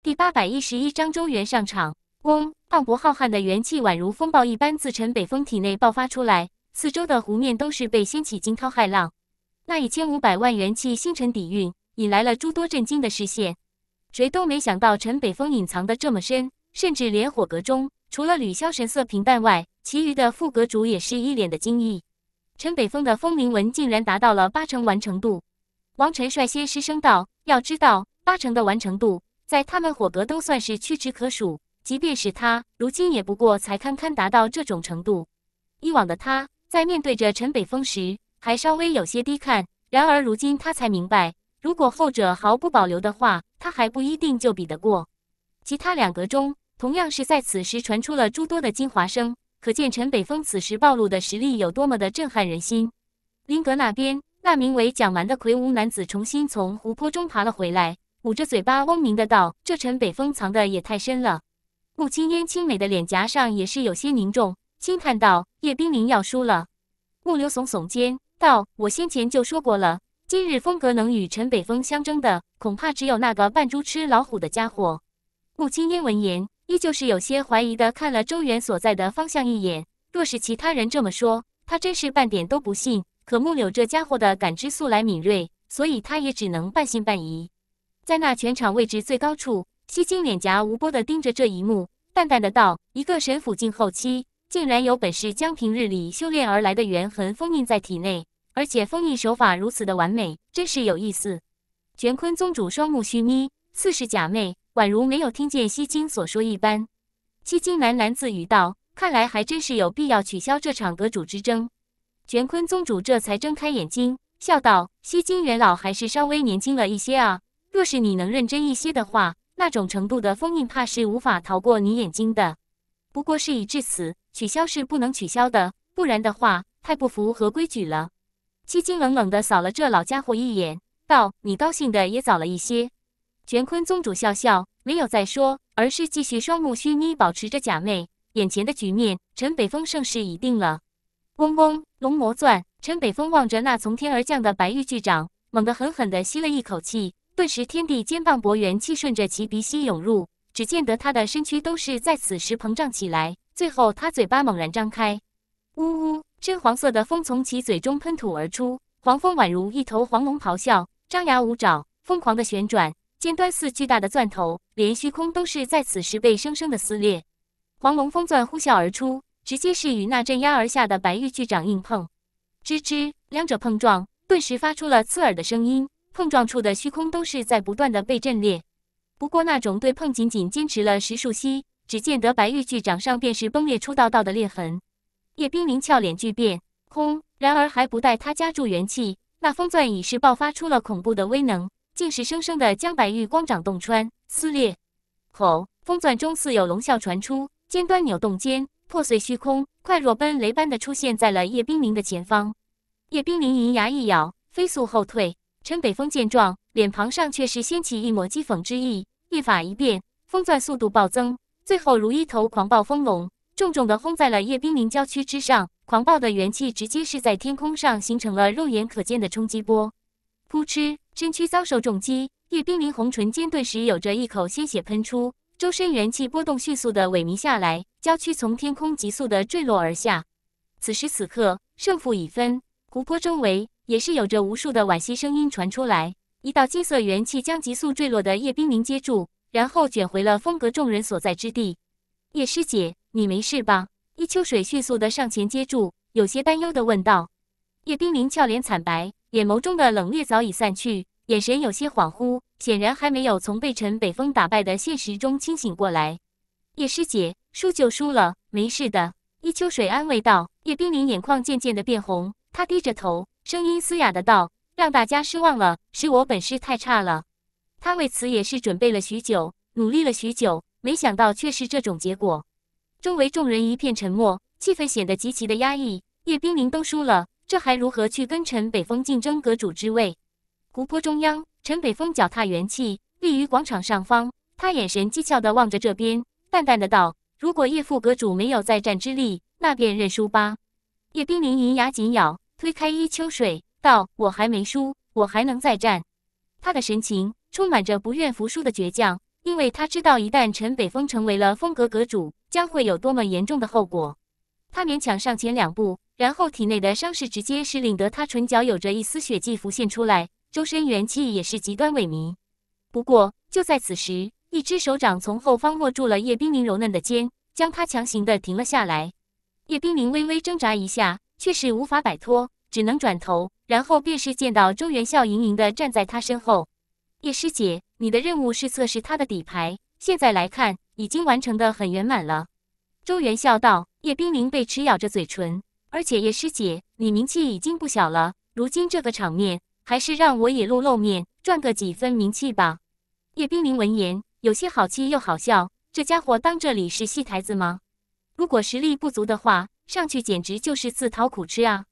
第八百一十一章周元上场。嗡！磅礴浩瀚的元气宛如风暴一般自陈北风体内爆发出来，四周的湖面都是被掀起惊涛骇浪。那一千五百万元气星辰底蕴，引来了诸多震惊的视线。谁都没想到陈北风隐藏的这么深，甚至连火阁中，除了吕萧神色平淡外，其余的副阁主也是一脸的惊异。陈北风的风灵纹竟然达到了八成完成度。王晨率先失声道：“要知道，八成的完成度。”在他们火格都算是屈指可数，即便是他，如今也不过才堪堪达到这种程度。以往的他在面对着陈北风时，还稍微有些低看，然而如今他才明白，如果后者毫不保留的话，他还不一定就比得过。其他两格中，同样是在此时传出了诸多的精华声，可见陈北风此时暴露的实力有多么的震撼人心。林格那边，那名为蒋蛮的魁梧男子重新从湖泊中爬了回来。捂着嘴巴，嗡鸣的道：“这陈北风藏的也太深了。”穆青烟清美的脸颊上也是有些凝重，轻叹道：“叶冰凌要输了。”木流耸耸肩道：“我先前就说过了，今日风格能与陈北风相争的，恐怕只有那个扮猪吃老虎的家伙。”穆青烟闻言，依旧是有些怀疑的看了周元所在的方向一眼。若是其他人这么说，他真是半点都不信。可木柳这家伙的感知素来敏锐，所以他也只能半信半疑。在那全场位置最高处，西金脸颊无波的盯着这一幕，淡淡的道：“一个神府境后期，竟然有本事将平日里修炼而来的元痕封印在体内，而且封印手法如此的完美，真是有意思。”玄坤宗主双目虚眯，似是假寐，宛如没有听见西金所说一般。西金喃喃自语道：“看来还真是有必要取消这场阁主之争。”玄坤宗主这才睁开眼睛，笑道：“西金元老还是稍微年轻了一些啊。”若是你能认真一些的话，那种程度的封印怕是无法逃过你眼睛的。不过事已至此，取消是不能取消的，不然的话太不符合规矩了。七金冷冷地扫了这老家伙一眼，道：“你高兴的也早了一些。”玄坤宗主笑笑，没有再说，而是继续双目虚眯，保持着假寐。眼前的局面，陈北风盛世已定了。嗡嗡，龙魔钻。陈北风望着那从天而降的白玉巨掌，猛地狠狠地吸了一口气。顿时，天地间磅礴元气顺着其鼻息涌入，只见得他的身躯都是在此时膨胀起来。最后，他嘴巴猛然张开，呜呜，深黄色的风从其嘴中喷吐而出，黄风宛如一头黄龙咆哮，张牙舞爪，疯狂的旋转，尖端似巨大的钻头，连虚空都是在此时被生生的撕裂。黄龙风钻呼啸而出，直接是与那镇压而下的白玉巨掌硬碰，吱吱，两者碰撞，顿时发出了刺耳的声音。碰撞处的虚空都是在不断的被震裂，不过那种对碰仅仅坚持了十数息，只见得白玉巨掌上便是崩裂出道道的裂痕。叶冰凌俏脸巨变，轰！然而还不待他加注元气，那风钻已是爆发出了恐怖的威能，竟是生生的将白玉光掌洞穿撕裂。吼！风钻中似有龙啸传出，尖端扭动间破碎虚空，快若奔雷般的出现在了叶冰凌的前方。叶冰凌银牙一咬，飞速后退。陈北风见状，脸庞上却是掀起一抹讥讽之意，一法一变，风钻速度暴增，最后如一头狂暴风龙，重重的轰在了叶冰凌郊区之上，狂暴的元气直接是在天空上形成了肉眼可见的冲击波。扑哧，身躯遭受重击，叶冰凌红唇间顿时有着一口鲜血喷出，周身元气波动迅速的萎靡下来，郊区从天空急速的坠落而下。此时此刻，胜负已分。湖泊周围。也是有着无数的惋惜声音传出来，一道金色元气将急速坠落的叶冰凌接住，然后卷回了风阁众人所在之地。叶师姐，你没事吧？伊秋水迅速的上前接住，有些担忧的问道。叶冰凌俏脸惨白，眼眸中的冷冽早已散去，眼神有些恍惚，显然还没有从被陈北风打败的现实中清醒过来。叶师姐，输就输了，没事的。伊秋水安慰道。叶冰凌眼眶渐渐的变红，她低着头。声音嘶哑的道：“让大家失望了，是我本事太差了。”他为此也是准备了许久，努力了许久，没想到却是这种结果。周围众人一片沉默，气氛显得极其的压抑。叶冰凌都输了，这还如何去跟陈北风竞争阁主之位？湖泊中央，陈北风脚踏元气，立于广场上方，他眼神讥诮的望着这边，淡淡的道：“如果叶副阁主没有再战之力，那便认输吧。”叶冰凌银牙紧咬。推开一秋水道：“我还没输，我还能再战。”他的神情充满着不愿服输的倔强，因为他知道一旦陈北风成为了风阁阁主，将会有多么严重的后果。他勉强上前两步，然后体内的伤势直接是令得他唇角有着一丝血迹浮现出来，周身元气也是极端萎靡。不过就在此时，一只手掌从后方握住了叶冰凌柔嫩的肩，将他强行的停了下来。叶冰凌微微挣扎一下。却是无法摆脱，只能转头，然后便是见到周元笑盈盈地站在他身后。叶师姐，你的任务是测试他的底牌，现在来看，已经完成的很圆满了。周元笑道。叶冰凌被齿咬着嘴唇，而且叶师姐，你名气已经不小了，如今这个场面，还是让我也露露面，赚个几分名气吧。叶冰凌闻言，有些好气又好笑，这家伙当这里是戏台子吗？如果实力不足的话。上去简直就是自讨苦吃啊！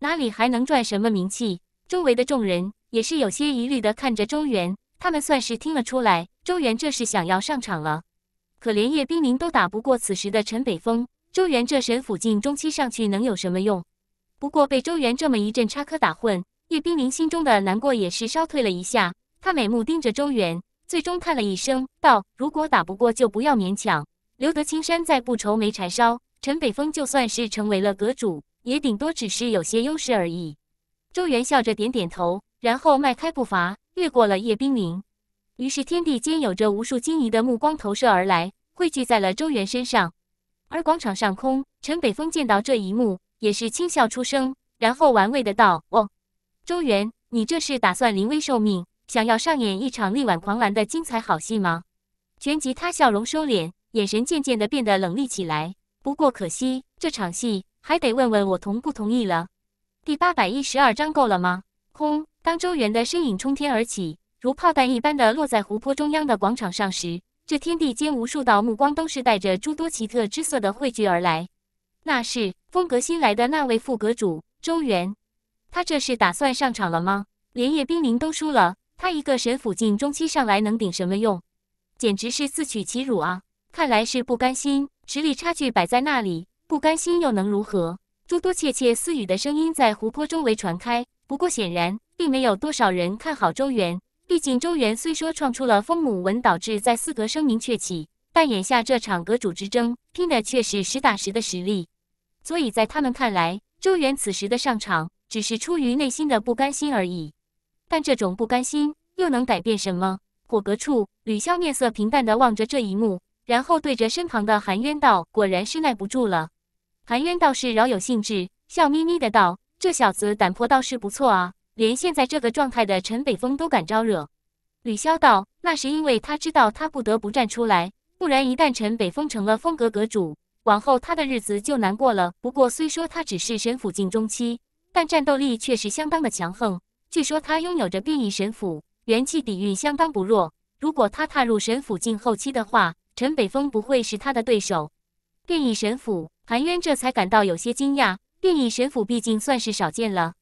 哪里还能赚什么名气？周围的众人也是有些疑虑的看着周元，他们算是听了出来，周元这是想要上场了。可连叶冰凌都打不过，此时的陈北风，周元这神斧境中期上去能有什么用？不过被周元这么一阵插科打诨，叶冰凌心中的难过也是稍退了一下。他美目盯着周元，最终叹了一声道：“如果打不过，就不要勉强，留得青山在，不愁没柴烧。”陈北风就算是成为了阁主，也顶多只是有些优势而已。周元笑着点点头，然后迈开步伐，越过了叶冰凌。于是天地间有着无数惊疑的目光投射而来，汇聚在了周元身上。而广场上空，陈北风见到这一幕，也是轻笑出声，然后玩味的道：“哦，周元，你这是打算临危受命，想要上演一场力挽狂澜的精彩好戏吗？”旋即他笑容收敛，眼神渐渐的变得冷厉起来。不过可惜，这场戏还得问问我同不同意了。第八百一十二章够了吗？轰！当周元的身影冲天而起，如炮弹一般的落在湖泊中央的广场上时，这天地间无数道目光都是带着诸多奇特之色的汇聚而来。那是风格新来的那位副阁主周元，他这是打算上场了吗？连夜兵临都输了，他一个神府境中期上来能顶什么用？简直是自取其辱啊！看来是不甘心。实力差距摆在那里，不甘心又能如何？诸多窃窃私语的声音在湖泊周围传开。不过显然，并没有多少人看好周元。毕竟周元虽说创出了风母纹，导致在四阁声名鹊起，但眼下这场阁主之争，拼的却是实打实的实力。所以在他们看来，周元此时的上场，只是出于内心的不甘心而已。但这种不甘心，又能改变什么？火阁处，吕潇面色平淡地望着这一幕。然后对着身旁的韩渊道：“果然是耐不住了。”韩渊倒是饶有兴致，笑眯眯的道：“这小子胆魄倒是不错啊，连现在这个状态的陈北风都敢招惹。”吕潇道：“那是因为他知道，他不得不站出来，不然一旦陈北风成了风阁阁主，往后他的日子就难过了。不过虽说他只是神府境中期，但战斗力却是相当的强横。据说他拥有着变异神斧，元气底蕴相当不弱。如果他踏入神府境后期的话，陈北风不会是他的对手，变异神斧，韩渊这才感到有些惊讶。变异神斧毕竟算是少见了，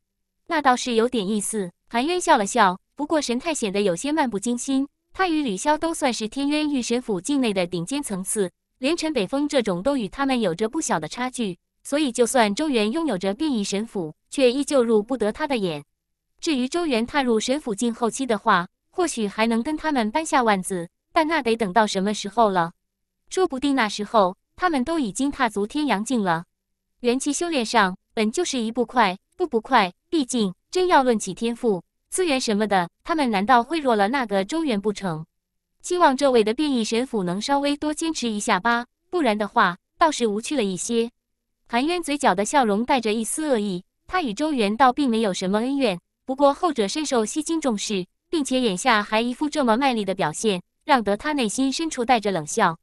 那倒是有点意思。韩渊笑了笑，不过神态显得有些漫不经心。他与吕潇都算是天渊御神斧境内的顶尖层次，连陈北风这种都与他们有着不小的差距，所以就算周元拥有着变异神斧，却依旧入不得他的眼。至于周元踏入神斧境后期的话，或许还能跟他们掰下腕子。但那得等到什么时候了？说不定那时候他们都已经踏足天阳境了。元气修炼上本就是一步快，步步快。毕竟真要论起天赋、资源什么的，他们难道会弱了那个周元不成？希望这位的变异神斧能稍微多坚持一下吧，不然的话倒是无趣了一些。含冤嘴角的笑容带着一丝恶意。他与周元倒并没有什么恩怨，不过后者深受吸金重视，并且眼下还一副这么卖力的表现。让得他内心深处带着冷笑。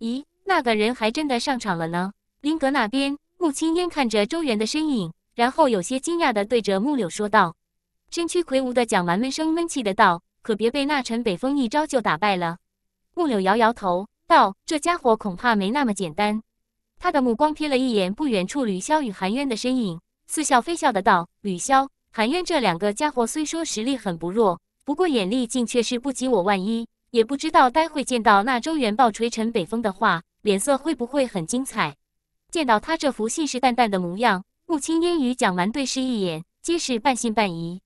咦，那个人还真的上场了呢。林格那边，穆青烟看着周元的身影，然后有些惊讶的对着木柳说道。身躯魁梧的蒋蛮闷声闷气的道：“可别被那陈北风一招就打败了。”木柳摇摇头道：“这家伙恐怕没那么简单。”他的目光瞥了一眼不远处吕潇与韩渊的身影，似笑非笑的道：“吕潇、韩渊这两个家伙虽说实力很不弱，不过眼力竟却是不及我万一。”也不知道待会见到那周元抱锤陈北风的话，脸色会不会很精彩？见到他这副信誓旦旦的模样，穆青烟与蒋完对视一眼，皆是半信半疑。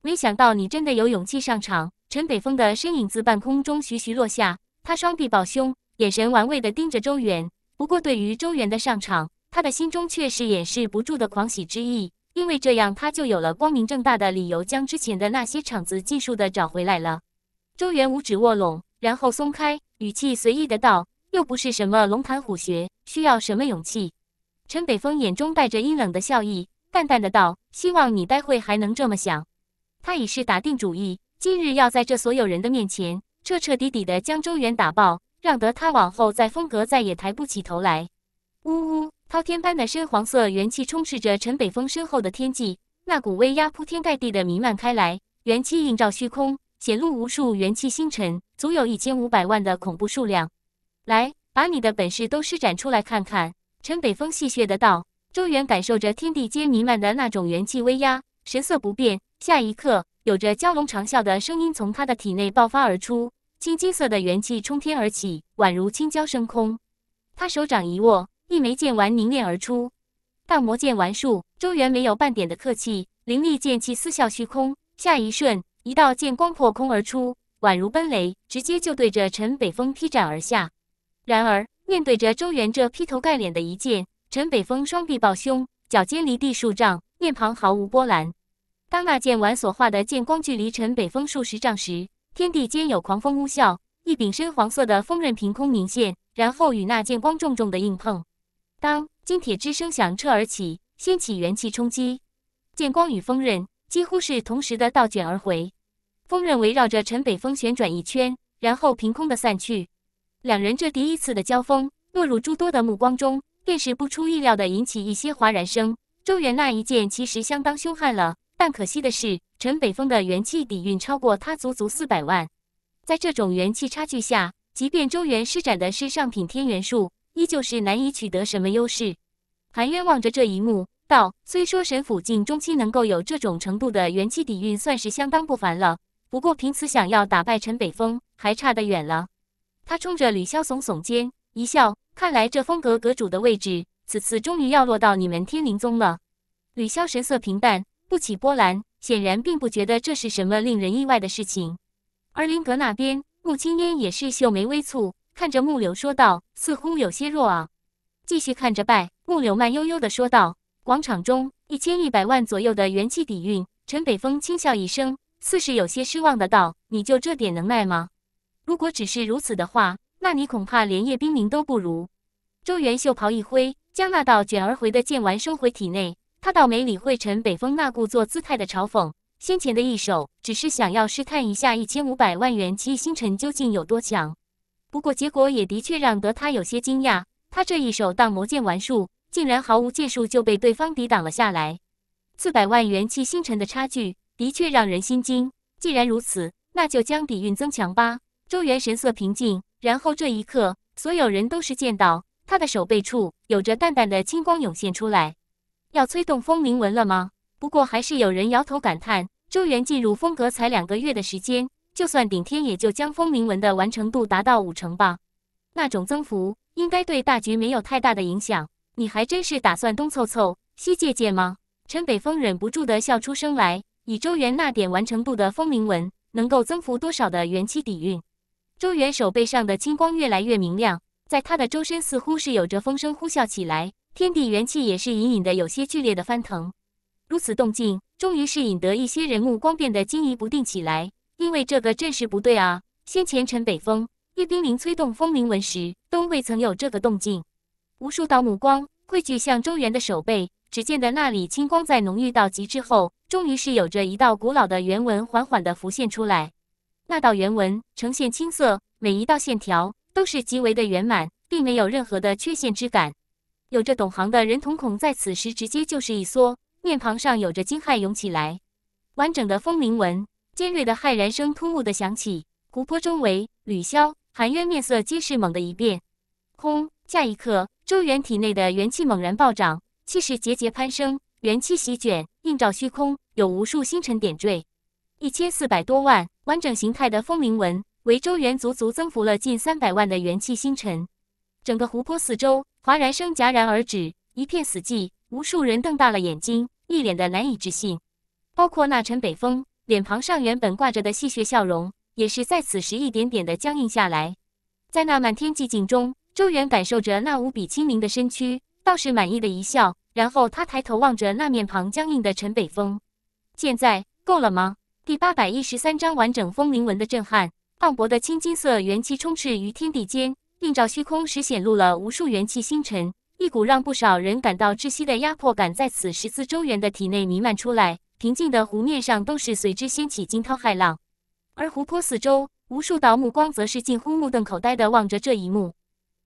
没想到你真的有勇气上场！陈北风的身影自半空中徐徐落下，他双臂抱胸，眼神玩味的盯着周元。不过，对于周元的上场，他的心中却是掩饰不住的狂喜之意，因为这样他就有了光明正大的理由，将之前的那些场子尽数的找回来了。周元五指握拢，然后松开，语气随意的道：“又不是什么龙潭虎穴，需要什么勇气？”陈北风眼中带着阴冷的笑意，淡淡的道：“希望你待会还能这么想。”他已是打定主意，今日要在这所有人的面前彻彻底底的将周元打爆，让得他往后在风格再也抬不起头来。呜呜，滔天般的深黄色元气充斥着陈北风身后的天际，那股威压铺天盖地的弥漫开来，元气映照虚空。显露无数元气星辰，足有一千五百万的恐怖数量。来，把你的本事都施展出来看看。”陈北风戏谑的道。周元感受着天地间弥漫的那种元气威压，神色不变。下一刻，有着蛟龙长啸的声音从他的体内爆发而出，青金色的元气冲天而起，宛如青蛟升空。他手掌一握，一枚剑丸凝练而出。大魔剑丸术，周元没有半点的客气，凌厉剑气撕啸虚空。下一瞬。一道剑光破空而出，宛如奔雷，直接就对着陈北风劈斩而下。然而，面对着周元这劈头盖脸的一剑，陈北风双臂抱胸，脚尖离地数丈，面庞毫无波澜。当那剑丸所化的剑光距离陈北风数十丈时，天地间有狂风呜啸，一柄深黄色的锋刃凭空明现，然后与那剑光重重的硬碰。当金铁之声响彻而起，掀起元气冲击，剑光与锋刃几乎是同时的倒卷而回。风刃围绕着陈北风旋转一圈，然后凭空的散去。两人这第一次的交锋，落入诸多的目光中，顿时不出意料的引起一些哗然声。周元那一剑其实相当凶悍了，但可惜的是，陈北风的元气底蕴超过他足足四百万。在这种元气差距下，即便周元施展的是上品天元术，依旧是难以取得什么优势。韩渊望着这一幕，道：“虽说神府境中期能够有这种程度的元气底蕴，算是相当不凡了。”不过，凭此想要打败陈北风，还差得远了。他冲着吕潇耸耸肩，一笑。看来这风阁阁主的位置，此次终于要落到你们天灵宗了。吕潇神色平淡，不起波澜，显然并不觉得这是什么令人意外的事情。而林阁那边，穆青烟也是秀眉微蹙，看着木柳说道：“似乎有些弱啊。”继续看着拜木柳，慢悠悠的说道：“广场中一千一百万左右的元气底蕴。”陈北风轻笑一声。似是有些失望的道：“你就这点能耐吗？如果只是如此的话，那你恐怕连叶冰凌都不如。”周元袖袍一挥，将那道卷而回的剑丸收回体内。他倒没理会陈北风那故作姿态的嘲讽。先前的一手，只是想要试探一下一千五百万元气星辰究竟有多强。不过结果也的确让得他有些惊讶。他这一手荡魔剑丸术，竟然毫无借术就被对方抵挡了下来。四百万元气星辰的差距。的确让人心惊。既然如此，那就将底蕴增强吧。周元神色平静，然后这一刻，所有人都是见到他的手背处有着淡淡的青光涌现出来，要催动风灵纹了吗？不过还是有人摇头感叹：周元进入风格才两个月的时间，就算顶天也就将风灵纹的完成度达到五成吧。那种增幅应该对大局没有太大的影响。你还真是打算东凑凑、西借借吗？陈北风忍不住的笑出声来。以周元那点完成度的风铃纹，能够增幅多少的元气底蕴？周元手背上的青光越来越明亮，在他的周身似乎是有着风声呼啸起来，天地元气也是隐隐的有些剧烈的翻腾。如此动静，终于是引得一些人目光变得惊疑不定起来，因为这个阵势不对啊！先前陈北风、叶冰凌催动风铃纹时，都未曾有这个动静。无数道目光汇聚向周元的手背，只见得那里青光在浓郁到极致后。终于是有着一道古老的原纹缓缓的浮现出来，那道原纹呈现青色，每一道线条都是极为的圆满，并没有任何的缺陷之感。有着懂行的人瞳孔在此时直接就是一缩，面庞上有着惊骇涌起来。完整的风铃纹，尖锐的骇然声突兀的响起。湖泊周围，吕潇、韩渊面色皆是猛地一变。轰！下一刻，周元体内的元气猛然暴涨，气势节节攀升，元气席卷。映照虚空，有无数星辰点缀。一千四百多万完整形态的风铃纹，为周元足足增幅了近三百万的元气星辰。整个湖泊四周，哗然声戛然而止，一片死寂。无数人瞪大了眼睛，一脸的难以置信。包括那陈北风，脸庞上原本挂着的戏谑笑容，也是在此时一点点的僵硬下来。在那漫天寂静中，周元感受着那无比轻明的身躯，倒是满意的一笑。然后他抬头望着那面庞僵硬的陈北风，现在够了吗？第八百一十三章完整风灵纹的震撼。磅礴的青金色元气充斥于天地间，映照虚空时，显露了无数元气星辰。一股让不少人感到窒息的压迫感在此十四周元的体内弥漫出来。平静的湖面上都是随之掀起惊涛骇浪，而湖泊四周无数道目光则是近乎目瞪口呆的望着这一幕。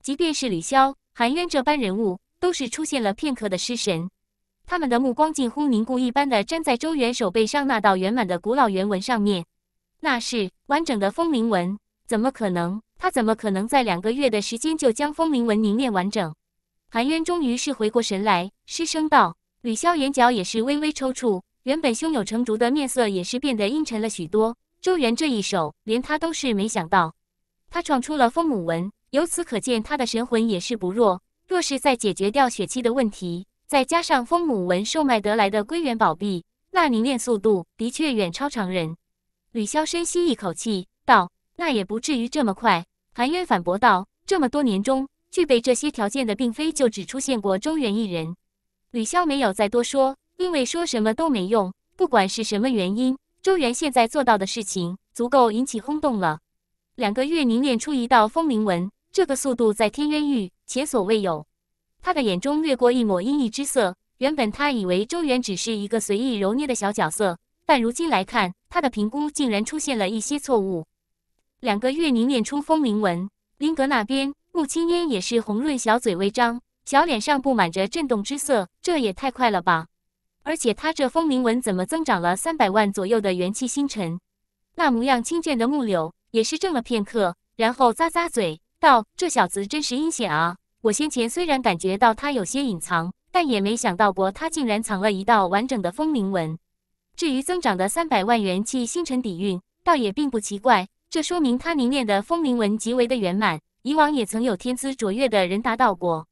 即便是李潇、韩渊这般人物。都是出现了片刻的失神，他们的目光近乎凝固一般的粘在周元手背上那道圆满的古老原文上面，那是完整的风铃纹，怎么可能？他怎么可能在两个月的时间就将风铃纹凝练完整？韩渊终于是回过神来，失声道。吕潇眼角也是微微抽搐，原本胸有成竹的面色也是变得阴沉了许多。周元这一手，连他都是没想到，他闯出了风母纹，由此可见他的神魂也是不弱。若是再解决掉血气的问题，再加上风母纹售卖得来的归元宝币，那凝练速度的确远超常人。吕潇深吸一口气道：“那也不至于这么快。”韩渊反驳道：“这么多年中，具备这些条件的，并非就只出现过周元一人。”吕潇没有再多说，因为说什么都没用。不管是什么原因，周元现在做到的事情足够引起轰动了。两个月凝练出一道风灵纹，这个速度在天渊域。前所未有，他的眼中掠过一抹阴翳之色。原本他以为周元只是一个随意揉捏的小角色，但如今来看，他的评估竟然出现了一些错误。两个月凝练出风铃纹，林格那边，穆青烟也是红润小嘴微张，小脸上布满着震动之色。这也太快了吧！而且他这风铃纹怎么增长了三百万左右的元气星辰？那模样清倦的木柳也是怔了片刻，然后咂咂嘴。道：“这小子真是阴险啊！我先前虽然感觉到他有些隐藏，但也没想到过他竟然藏了一道完整的风铃纹。至于增长的三百万元气星辰底蕴，倒也并不奇怪。这说明他凝练的风铃纹极为的圆满，以往也曾有天资卓越的人达到过。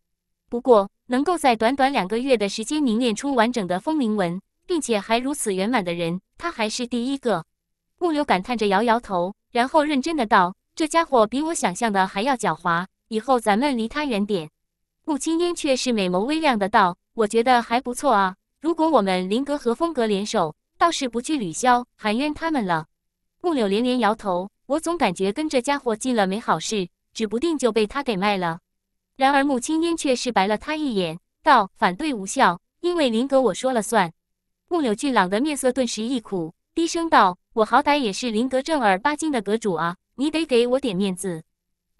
不过，能够在短短两个月的时间凝练出完整的风铃纹，并且还如此圆满的人，他还是第一个。”木流感叹着，摇摇头，然后认真的道。这家伙比我想象的还要狡猾，以后咱们离他远点。穆青烟却是美眸微亮的道：“我觉得还不错啊，如果我们林阁和风阁联手，倒是不去吕萧含冤他们了。”木柳连连摇头，我总感觉跟这家伙进了没好事，指不定就被他给卖了。然而穆青烟却是白了他一眼，道：“反对无效，因为林阁我说了算。”木柳俊朗的面色顿时一苦，低声道：“我好歹也是林阁正儿八经的阁主啊。”你得给我点面子。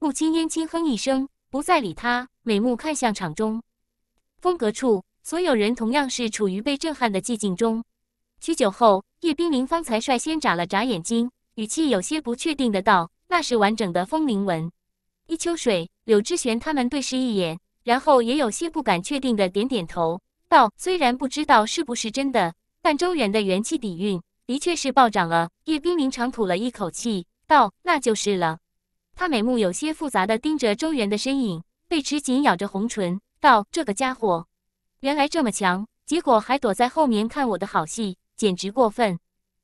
穆青烟轻哼一声，不再理他，美目看向场中。风格处，所有人同样是处于被震撼的寂静中。许久后，叶冰凌方才率先眨了眨眼睛，语气有些不确定的道：“那是完整的风铃纹。”一秋水、柳之玄他们对视一眼，然后也有些不敢确定的点点头，道：“虽然不知道是不是真的，但周元的元气底蕴的确是暴涨了。”叶冰凌长吐了一口气。道，那就是了。他眉目有些复杂的盯着周元的身影，贝齿紧咬着红唇，道：“这个家伙，原来这么强，结果还躲在后面看我的好戏，简直过分。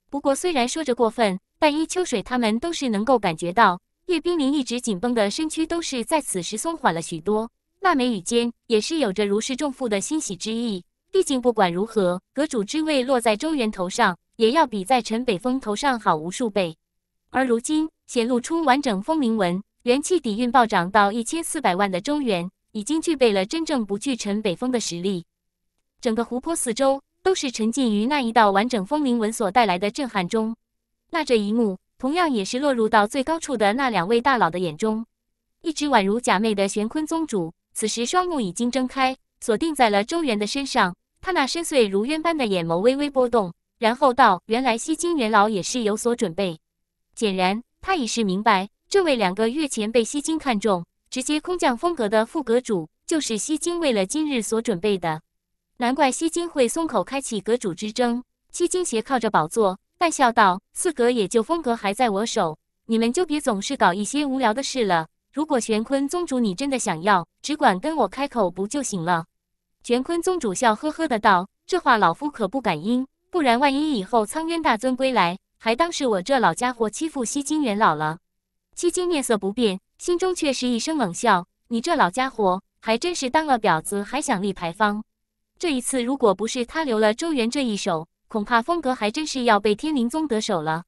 不过虽然说着过分，但依秋水他们都是能够感觉到，叶冰凌一直紧绷的身躯都是在此时松缓了许多，那眉宇间也是有着如释重负的欣喜之意。毕竟不管如何，阁主之位落在周元头上，也要比在陈北风头上好无数倍。”而如今显露出完整风铃纹，元气底蕴暴涨到一千四百万的周元，已经具备了真正不惧尘北风的实力。整个湖泊四周都是沉浸于那一道完整风铃纹所带来的震撼中。那这一幕同样也是落入到最高处的那两位大佬的眼中。一直宛如假寐的玄坤宗主，此时双目已经睁开，锁定在了周元的身上。他那深邃如渊般的眼眸微微波动，然后道：“原来西京元老也是有所准备。”显然，他已是明白，这位两个月前被西京看中，直接空降风格的副阁主，就是西京为了今日所准备的。难怪西京会松口开启阁主之争。西京斜靠着宝座，淡笑道：“四阁也就风格还在我手，你们就别总是搞一些无聊的事了。如果玄坤宗主你真的想要，只管跟我开口不就行了？”玄坤宗主笑呵呵的道：“这话老夫可不敢应，不然万一以后苍渊大尊归来……”还当是我这老家伙欺负西京元老了，西京面色不变，心中却是一声冷笑：“你这老家伙还真是当了婊子还想立牌坊。”这一次，如果不是他留了周元这一手，恐怕风格还真是要被天灵宗得手了。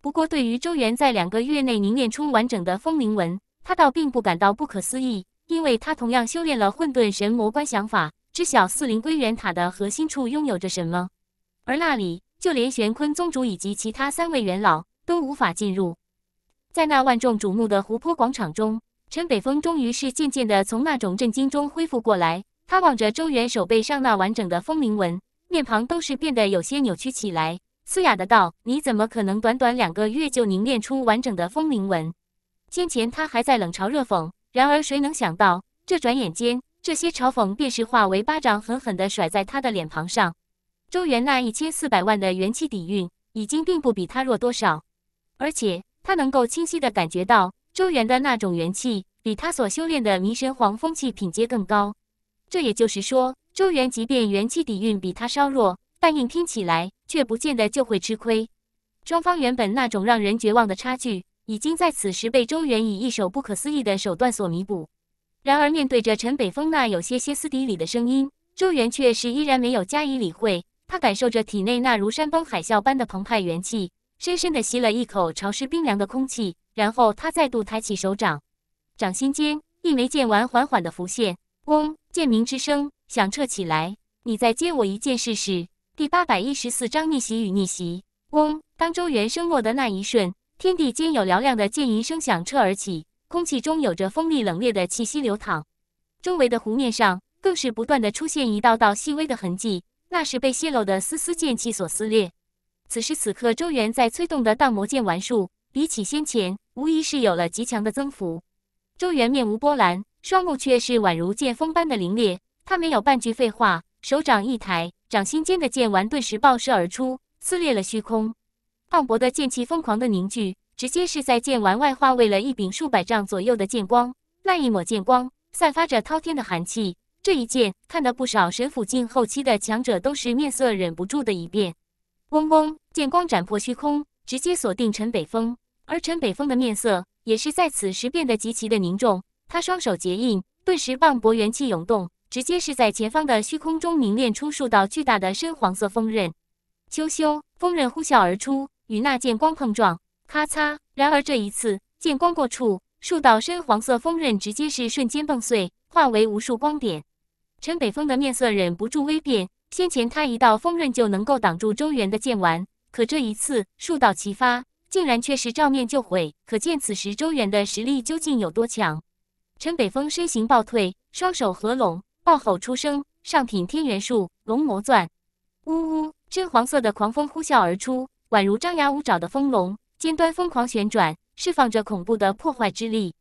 不过，对于周元在两个月内凝练出完整的风灵纹，他倒并不感到不可思议，因为他同样修炼了混沌神魔观想法，知晓四灵归元塔的核心处拥有着什么，而那里。就连玄坤宗主以及其他三位元老都无法进入。在那万众瞩目的湖泊广场中，陈北风终于是渐渐的从那种震惊中恢复过来。他望着周元手背上那完整的风铃纹，面庞都是变得有些扭曲起来，嘶哑的道：“你怎么可能短短两个月就凝练出完整的风铃纹？”先前他还在冷嘲热讽，然而谁能想到，这转眼间，这些嘲讽便是化为巴掌，狠狠的甩在他的脸庞上。周元那一千四百万的元气底蕴，已经并不比他弱多少，而且他能够清晰的感觉到，周元的那种元气比他所修炼的迷神皇风气品阶更高。这也就是说，周元即便元气底蕴比他稍弱，但硬拼起来却不见得就会吃亏。双方原本那种让人绝望的差距，已经在此时被周元以一手不可思议的手段所弥补。然而面对着陈北风那有些歇斯底里的声音，周元却是依然没有加以理会。他感受着体内那如山崩海啸般的澎湃元气，深深地吸了一口潮湿冰凉的空气，然后他再度抬起手掌，掌心间一枚剑丸缓缓地浮现。嗡，剑鸣之声响彻起来。你再接我一剑试试。第八百一十四章逆袭与逆袭。嗡，当周元声落的那一瞬，天地间有嘹亮的剑吟声响彻而起，空气中有着锋利冷冽的气息流淌，周围的湖面上更是不断地出现一道道细微的痕迹。那是被泄露的丝丝剑气所撕裂。此时此刻，周元在催动的荡魔剑丸术，比起先前无疑是有了极强的增幅。周元面无波澜，双目却是宛如剑锋般的凌冽。他没有半句废话，手掌一抬，掌心间的剑丸顿时爆射而出，撕裂了虚空。磅礴的剑气疯狂的凝聚，直接是在剑丸外化为了一柄数百丈左右的剑光。那一抹剑光，散发着滔天的寒气。这一剑，看得不少神斧境后期的强者都是面色忍不住的一变。嗡嗡，剑光斩破虚空，直接锁定陈北风。而陈北风的面色也是在此时变得极其的凝重。他双手结印，顿时磅礴元气涌动，直接是在前方的虚空中凝练出数道巨大的深黄色锋刃。咻咻，锋刃呼啸而出，与那剑光碰撞，咔嚓。然而这一次，剑光过处，数道深黄色风刃直接是瞬间崩碎，化为无数光点。陈北风的面色忍不住微变，先前他一道锋刃就能够挡住周元的剑丸，可这一次数道齐发，竟然却是照面就毁，可见此时周元的实力究竟有多强。陈北风身形暴退，双手合拢，暴吼出声：“上品天元术，龙魔钻！”呜呜，深黄色的狂风呼啸而出，宛如张牙舞爪的风龙，尖端疯狂旋转，释放着恐怖的破坏之力。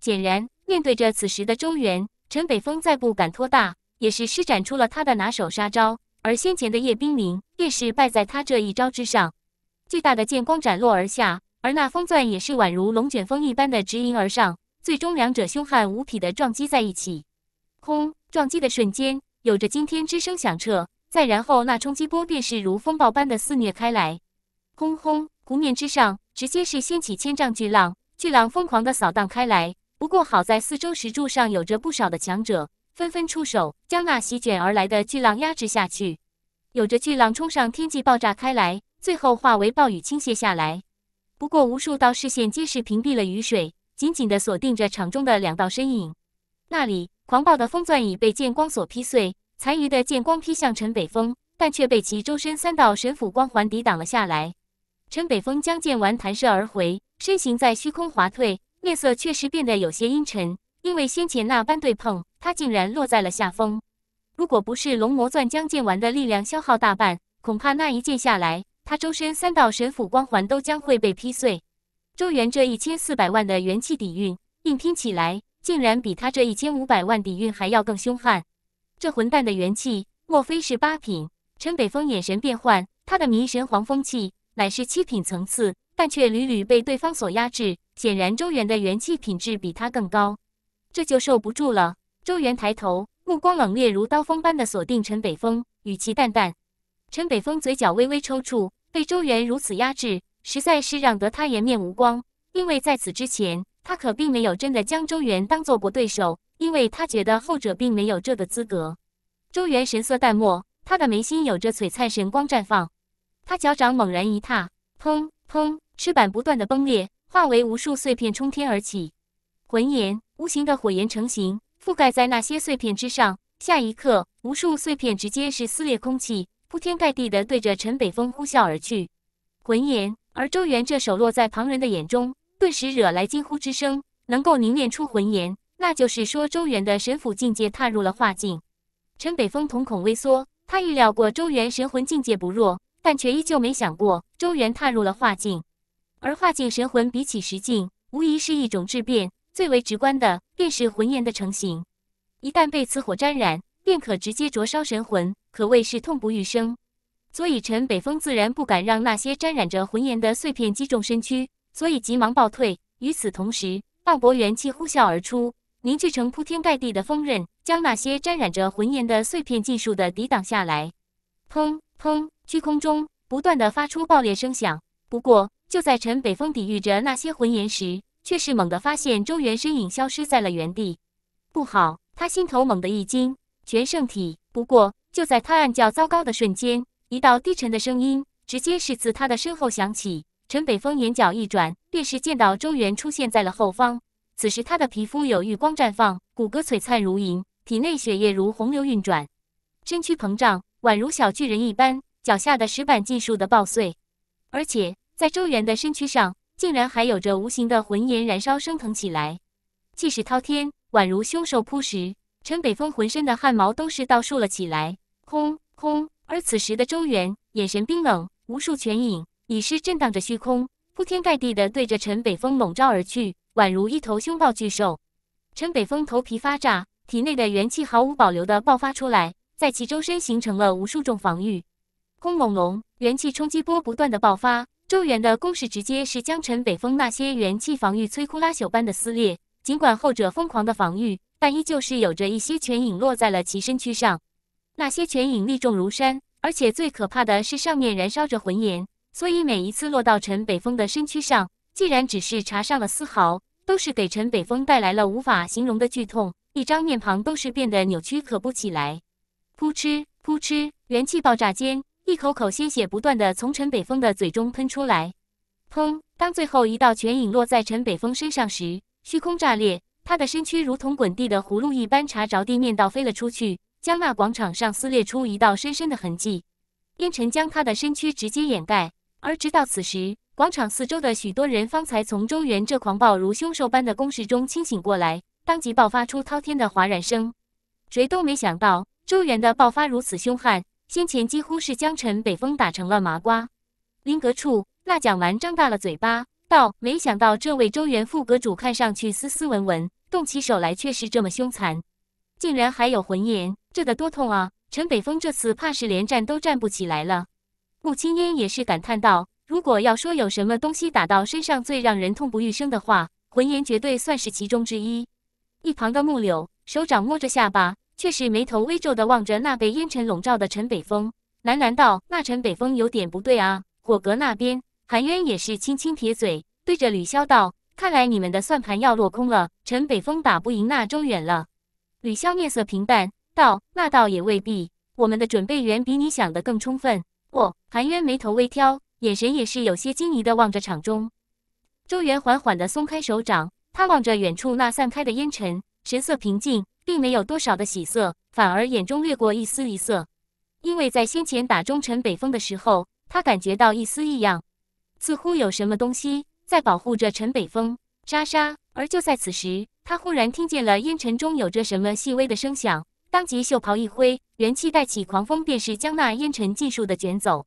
显然，面对着此时的周元，陈北风再不敢托大。也是施展出了他的拿手杀招，而先前的叶冰灵便是败在他这一招之上。巨大的剑光斩落而下，而那风钻也是宛如龙卷风一般的直迎而上，最终两者凶悍无匹的撞击在一起。轰！撞击的瞬间，有着惊天之声响彻，再然后那冲击波便是如风暴般的肆虐开来。轰轰！湖面之上直接是掀起千丈巨浪，巨浪疯狂的扫荡开来。不过好在四周石柱上有着不少的强者。纷纷出手，将那席卷而来的巨浪压制下去。有着巨浪冲上天际，爆炸开来，最后化为暴雨倾泻下来。不过，无数道视线皆是屏蔽了雨水，紧紧地锁定着场中的两道身影。那里，狂暴的风钻已被剑光所劈碎，残余的剑光劈向陈北风，但却被其周身三道神斧光环抵挡了下来。陈北风将剑丸弹射而回，身形在虚空滑退，面色确实变得有些阴沉。因为先前那般对碰，他竟然落在了下风。如果不是龙魔钻将剑丸的力量消耗大半，恐怕那一剑下来，他周身三道神斧光环都将会被劈碎。周元这一千四百万的元气底蕴，硬拼起来，竟然比他这一千五百万底蕴还要更凶悍。这混蛋的元气，莫非是八品？陈北风眼神变幻，他的迷神黄风气乃是七品层次，但却屡屡被对方所压制。显然，周元的元气品质比他更高。这就受不住了。周元抬头，目光冷冽如刀锋般的锁定陈北风，语气淡淡。陈北风嘴角微微抽搐，被周元如此压制，实在是让得他颜面无光。因为在此之前，他可并没有真的将周元当做过对手，因为他觉得后者并没有这个资格。周元神色淡漠，他的眉心有着璀璨神光绽放，他脚掌猛然一踏，砰砰，翅膀不断的崩裂，化为无数碎片冲天而起，魂炎。无形的火焰成型，覆盖在那些碎片之上。下一刻，无数碎片直接是撕裂空气，铺天盖地的对着陈北风呼啸而去。魂炎，而周元这手落在旁人的眼中，顿时惹来惊呼之声。能够凝练出魂炎，那就是说周元的神府境界踏入了化境。陈北风瞳孔微缩，他预料过周元神魂境界不弱，但却依旧没想过周元踏入了化境。而化境神魂比起实境，无疑是一种质变。最为直观的便是魂岩的成型，一旦被此火沾染，便可直接灼烧神魂，可谓是痛不欲生。所以陈北风自然不敢让那些沾染着魂岩的碎片击中身躯，所以急忙暴退。与此同时，磅礴元气呼啸而出，凝聚成铺天盖地的风刃，将那些沾染着魂岩的碎片尽数的抵挡下来。砰砰，虚空中不断的发出爆裂声响。不过就在陈北风抵御着那些魂岩时，却是猛地发现周元身影消失在了原地，不好！他心头猛地一惊，全圣体。不过就在他暗叫糟糕的瞬间，一道低沉的声音直接是自他的身后响起。陈北风眼角一转，便是见到周元出现在了后方。此时他的皮肤有玉光绽放，骨骼璀璨如银，体内血液如洪流运转，身躯膨胀，宛如小巨人一般，脚下的石板尽数的爆碎。而且在周元的身躯上。竟然还有着无形的魂炎燃烧升腾起来，气势滔天，宛如凶兽扑食。陈北风浑身的汗毛都是倒竖了起来。空空，而此时的周元眼神冰冷，无数拳影已是震荡着虚空，铺天盖地的对着陈北风笼罩而去，宛如一头凶暴巨兽。陈北风头皮发炸，体内的元气毫无保留的爆发出来，在其周身形成了无数种防御。轰隆隆，元气冲击波不断的爆发。周元的攻势直接是将陈北风那些元气防御摧枯拉朽般的撕裂。尽管后者疯狂的防御，但依旧是有着一些拳影落在了其身躯上。那些拳影力重如山，而且最可怕的是上面燃烧着魂炎，所以每一次落到陈北风的身躯上，既然只是擦上了丝毫，都是给陈北风带来了无法形容的剧痛，一张面庞都是变得扭曲可怖起来。扑哧扑哧，元气爆炸间。一口口鲜血不断的从陈北风的嘴中喷出来，砰！当最后一道拳影落在陈北风身上时，虚空炸裂，他的身躯如同滚地的葫芦一般，擦着地面倒飞了出去，将那广场上撕裂出一道深深的痕迹，烟尘将他的身躯直接掩盖。而直到此时，广场四周的许多人方才从周元这狂暴如凶兽般的攻势中清醒过来，当即爆发出滔天的哗然声。谁都没想到周元的爆发如此凶悍。先前几乎是将陈北风打成了麻瓜。临阁处，那蒋完张大了嘴巴道：“没想到这位周元副阁主看上去斯斯文文，动起手来却是这么凶残，竟然还有魂炎！这得多痛啊！陈北风这次怕是连站都站不起来了。”顾青烟也是感叹道：“如果要说有什么东西打到身上最让人痛不欲生的话，魂炎绝对算是其中之一。”一旁的木柳手掌摸着下巴。却是眉头微皱的望着那被烟尘笼罩的陈北风，喃喃道：“那陈北风有点不对啊。”火阁那边，韩渊也是轻轻撇嘴，对着吕潇道：“看来你们的算盘要落空了，陈北风打不赢那周远了。”吕潇面色平淡道：“那倒也未必，我们的准备远比你想的更充分。”哦，韩渊眉头微挑，眼神也是有些惊疑的望着场中。周元缓缓的松开手掌，他望着远处那散开的烟尘，神色平静。并没有多少的喜色，反而眼中掠过一丝异色，因为在先前打中陈北风的时候，他感觉到一丝异样，似乎有什么东西在保护着陈北风。沙沙，而就在此时，他忽然听见了烟尘中有着什么细微的声响，当即袖袍一挥，元气带起狂风，便是将那烟尘尽数的卷走，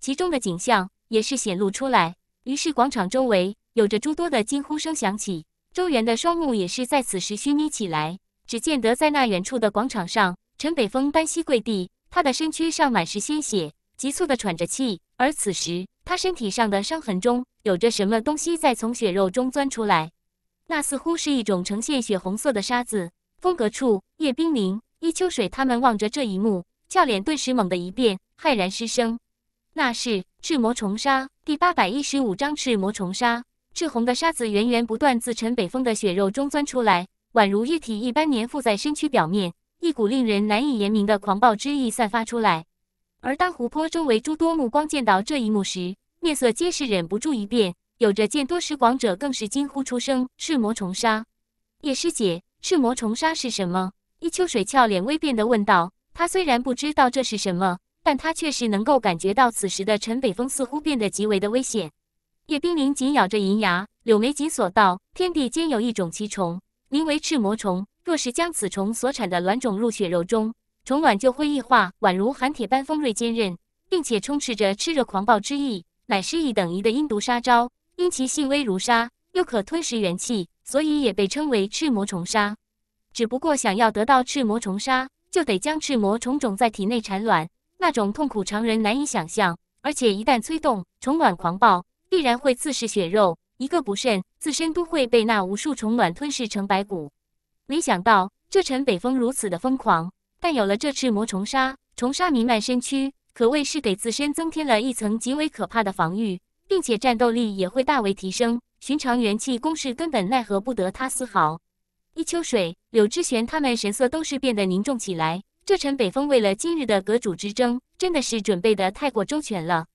其中的景象也是显露出来。于是广场周围有着诸多的惊呼声响起，周元的双目也是在此时虚眯起来。只见得在那远处的广场上，陈北风单膝跪地，他的身躯上满是鲜血，急促地喘着气。而此时，他身体上的伤痕中有着什么东西在从血肉中钻出来，那似乎是一种呈现血红色的沙子。风格处，叶冰凌、伊秋水他们望着这一幕，俏脸顿时猛地一变，骇然失声。那是赤魔虫沙，第八百一十五章赤魔虫沙。赤红的沙子源源不断自陈北风的血肉中钻出来。宛如液体一般粘附在身躯表面，一股令人难以言明的狂暴之意散发出来。而当湖泊周围诸多目光见到这一幕时，面色皆是忍不住一变，有着见多识广者更是惊呼出声：“赤魔虫杀！叶师姐，赤魔虫杀是什么？”一秋水俏脸微变的问道。他虽然不知道这是什么，但他却是能够感觉到，此时的陈北风似乎变得极为的危险。叶冰凌紧咬着银牙，柳眉紧锁道：“天地间有一种奇虫。”名为赤魔虫，若是将此虫所产的卵种入血肉中，虫卵就会异化，宛如寒铁般锋锐坚韧，并且充斥着炽热狂暴之意，乃是一等一的阴毒杀招。因其性微如沙，又可吞食元气，所以也被称为赤魔虫沙。只不过想要得到赤魔虫沙，就得将赤魔虫种在体内产卵，那种痛苦常人难以想象。而且一旦催动虫卵狂暴，必然会自噬血肉。一个不慎，自身都会被那无数虫卵吞噬成白骨。没想到这陈北风如此的疯狂，但有了这赤魔虫沙，虫沙弥漫身躯，可谓是给自身增添了一层极为可怕的防御，并且战斗力也会大为提升，寻常元气攻势根本奈何不得他丝毫。一秋水、柳之玄他们神色都是变得凝重起来。这陈北风为了今日的阁主之争，真的是准备的太过周全了。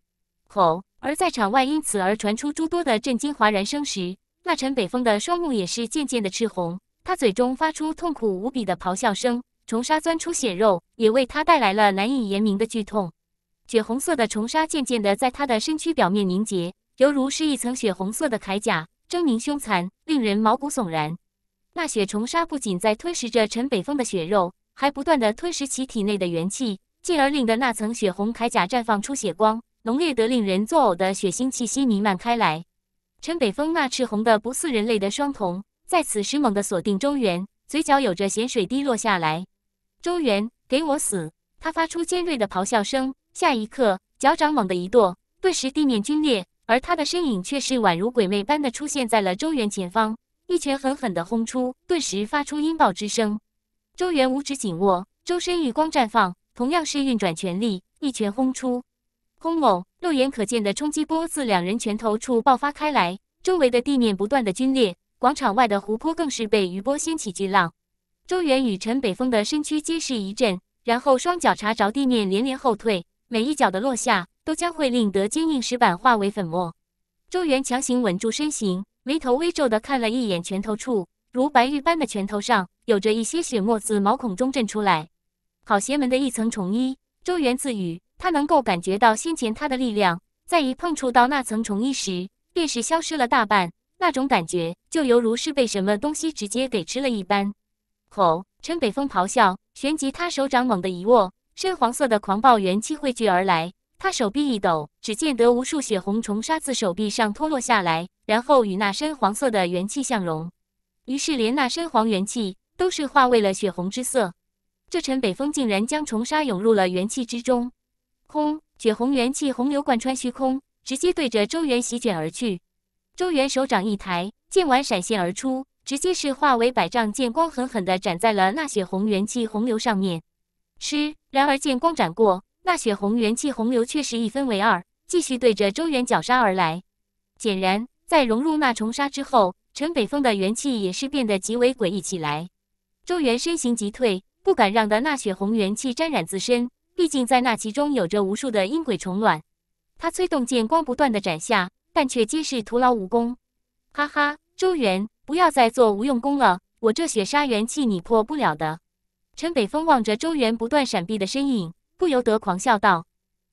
吼！而在场外因此而传出诸多的震惊哗然声时，那陈北风的双目也是渐渐的赤红，他嘴中发出痛苦无比的咆哮声，虫沙钻出血肉，也为他带来了难以言明的剧痛。血红色的虫沙渐渐的在他的身躯表面凝结，犹如是一层血红色的铠甲，狰狞凶残，令人毛骨悚然。那血虫沙不仅在吞食着陈北风的血肉，还不断的吞食其体内的元气，进而令得那层血红铠甲绽放出血光。浓烈得令人作呕的血腥气息弥漫开来，陈北风那赤红的不似人类的双瞳在此时猛地锁定周元，嘴角有着咸水滴落下来。周元，给我死！他发出尖锐的咆哮声，下一刻脚掌猛地一跺，顿时地面龟裂，而他的身影却是宛如鬼魅般的出现在了周元前方，一拳狠狠的轰出，顿时发出音爆之声。周元五指紧握，周身玉光绽放，同样是运转全力，一拳轰出。轰！隆，肉眼可见的冲击波自两人拳头处爆发开来，周围的地面不断的龟裂，广场外的湖泊更是被余波掀起巨浪。周元与陈北风的身躯皆是一震，然后双脚插着地面连连后退，每一脚的落下都将会令得坚硬石板化为粉末。周元强行稳住身形，眉头微皱的看了一眼拳头处，如白玉般的拳头上有着一些血沫自毛孔中震出来。好邪门的一层虫衣，周元自语。他能够感觉到，先前他的力量在一碰触到那层虫衣时，便是消失了大半。那种感觉就犹如是被什么东西直接给吃了一般。吼！陈北风咆哮，旋即他手掌猛地一握，深黄色的狂暴元气汇聚而来。他手臂一抖，只见得无数血红虫沙自手臂上脱落下来，然后与那深黄色的元气相融。于是，连那深黄元气都是化为了血红之色。这陈北风竟然将虫沙涌入了元气之中。轰！血红元气洪流贯穿虚空，直接对着周元席卷而去。周元手掌一抬，剑丸闪现而出，直接是化为百丈剑光，狠狠地斩在了那血红元气洪流上面。吃！然而剑光斩过，那血红元气洪流却是一分为二，继续对着周元绞杀而来。显然，在融入那重杀之后，陈北风的元气也是变得极为诡异起来。周元身形急退，不敢让的那血红元气沾染自身。毕竟在那其中有着无数的阴鬼虫卵，他催动剑光不断的斩下，但却皆是徒劳无功。哈哈，周元，不要再做无用功了，我这血杀元气你破不了的。陈北风望着周元不断闪避的身影，不由得狂笑道。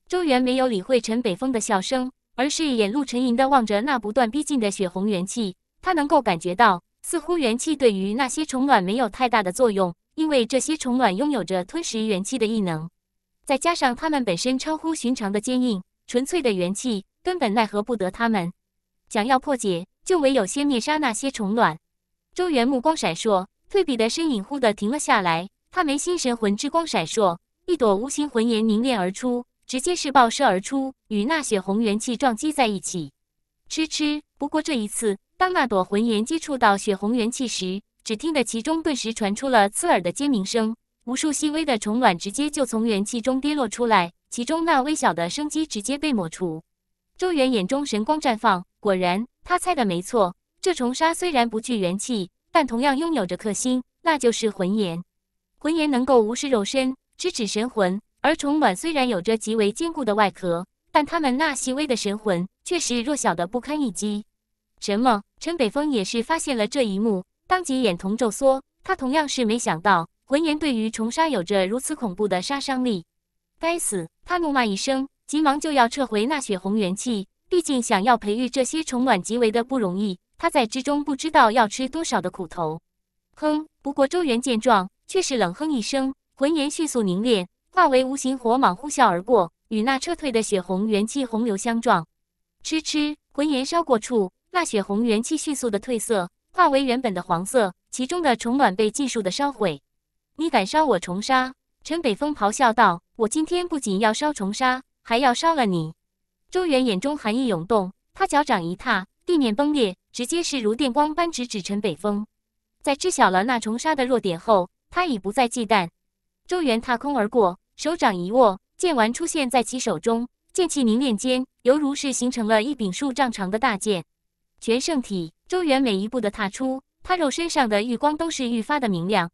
周元没有理会陈北风的笑声，而是眼露沉吟的望着那不断逼近的血红元气。他能够感觉到，似乎元气对于那些虫卵没有太大的作用，因为这些虫卵拥有着吞食元气的异能。再加上它们本身超乎寻常的坚硬，纯粹的元气根本奈何不得它们。想要破解，就唯有先灭杀那些虫卵。周元目光闪烁，退避的身影忽地停了下来。他眉心神魂之光闪烁，一朵无形魂炎凝练而出，直接是爆射而出，与那血红元气撞击在一起。嗤嗤！不过这一次，当那朵魂炎接触到血红元气时，只听得其中顿时传出了刺耳的尖鸣声。无数细微的虫卵直接就从元气中跌落出来，其中那微小的生机直接被抹除。周元眼中神光绽放，果然他猜的没错。这虫沙虽然不具元气，但同样拥有着克星，那就是魂岩。魂岩能够无视肉身，直指神魂。而虫卵虽然有着极为坚固的外壳，但它们那细微的神魂却是弱小的不堪一击。什么？陈北风也是发现了这一幕，当即眼瞳骤缩。他同样是没想到。魂炎对于虫杀有着如此恐怖的杀伤力，该死！他怒骂一声，急忙就要撤回那血红元气。毕竟想要培育这些虫卵极为的不容易，他在之中不知道要吃多少的苦头。哼！不过周元见状，却是冷哼一声，魂炎迅速凝练，化为无形火蟒呼啸而过，与那撤退的血红元气洪流相撞。吃吃！魂炎烧过处，那血红元气迅速的褪色，化为原本的黄色，其中的虫卵被尽数的烧毁。你敢烧我重沙？陈北风咆哮道：“我今天不仅要烧重沙，还要烧了你！”周元眼中寒意涌动，他脚掌一踏，地面崩裂，直接是如电光般直指陈北风。在知晓了那重沙的弱点后，他已不再忌惮。周元踏空而过，手掌一握，剑丸出现在其手中，剑气凝练间，犹如是形成了一柄数丈长的大剑。全圣体，周元每一步的踏出，他肉身上的玉光都是愈发的明亮。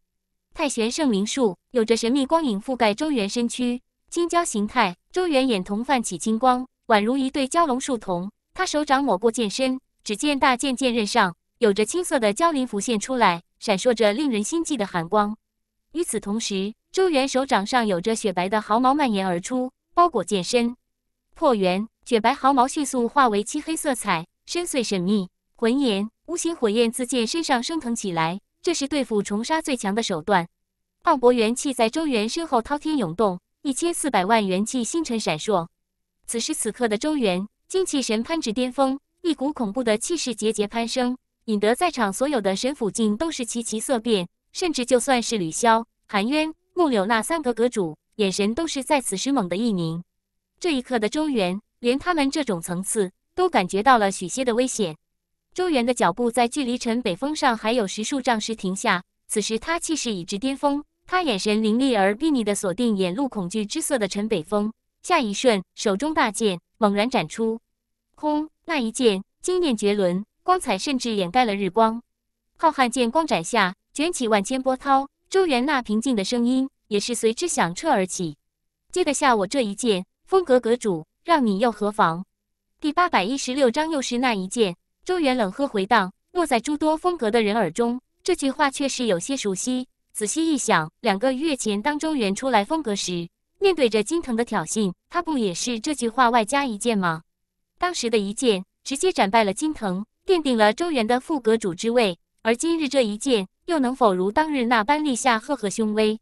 太玄圣灵术有着神秘光影覆盖周元身躯，金蛟形态，周元眼瞳泛起金光，宛如一对蛟龙树瞳。他手掌抹过剑身，只见大剑剑刃上有着青色的蛟鳞浮现出来，闪烁着令人心悸的寒光。与此同时，周元手掌上有着雪白的毫毛蔓延而出，包裹剑身。破元，雪白毫毛迅速化为漆黑色彩，深邃神秘。浑焰，无形火焰自剑身上升腾起来。这是对付重杀最强的手段。磅礴元气在周元身后滔天涌动，一千四百万元气星辰闪烁。此时此刻的周元精气神攀至巅峰，一股恐怖的气势节节攀升，引得在场所有的神府境都是齐齐色变，甚至就算是吕潇、韩渊、木柳那三个阁主，眼神都是在此时猛地一凝。这一刻的周元，连他们这种层次都感觉到了许些的危险。周元的脚步在距离陈北风上还有十数丈时停下，此时他气势已至巅峰，他眼神凌厉而睥睨的锁定眼露恐惧之色的陈北风，下一瞬手中大剑猛然斩出，轰！那一剑惊艳绝伦，光彩甚至掩盖了日光，浩瀚剑光斩下，卷起万千波涛。周元那平静的声音也是随之响彻而起：“接得下我这一剑，风格阁主让你又何妨？”第八百一十六章又是那一剑。周元冷喝回荡，落在诸多风格的人耳中，这句话确实有些熟悉。仔细一想，两个月前当周元出来风格时，面对着金藤的挑衅，他不也是这句话外加一剑吗？当时的一剑直接斩败了金藤，奠定了周元的副阁主之位。而今日这一剑，又能否如当日那般立下赫赫凶威，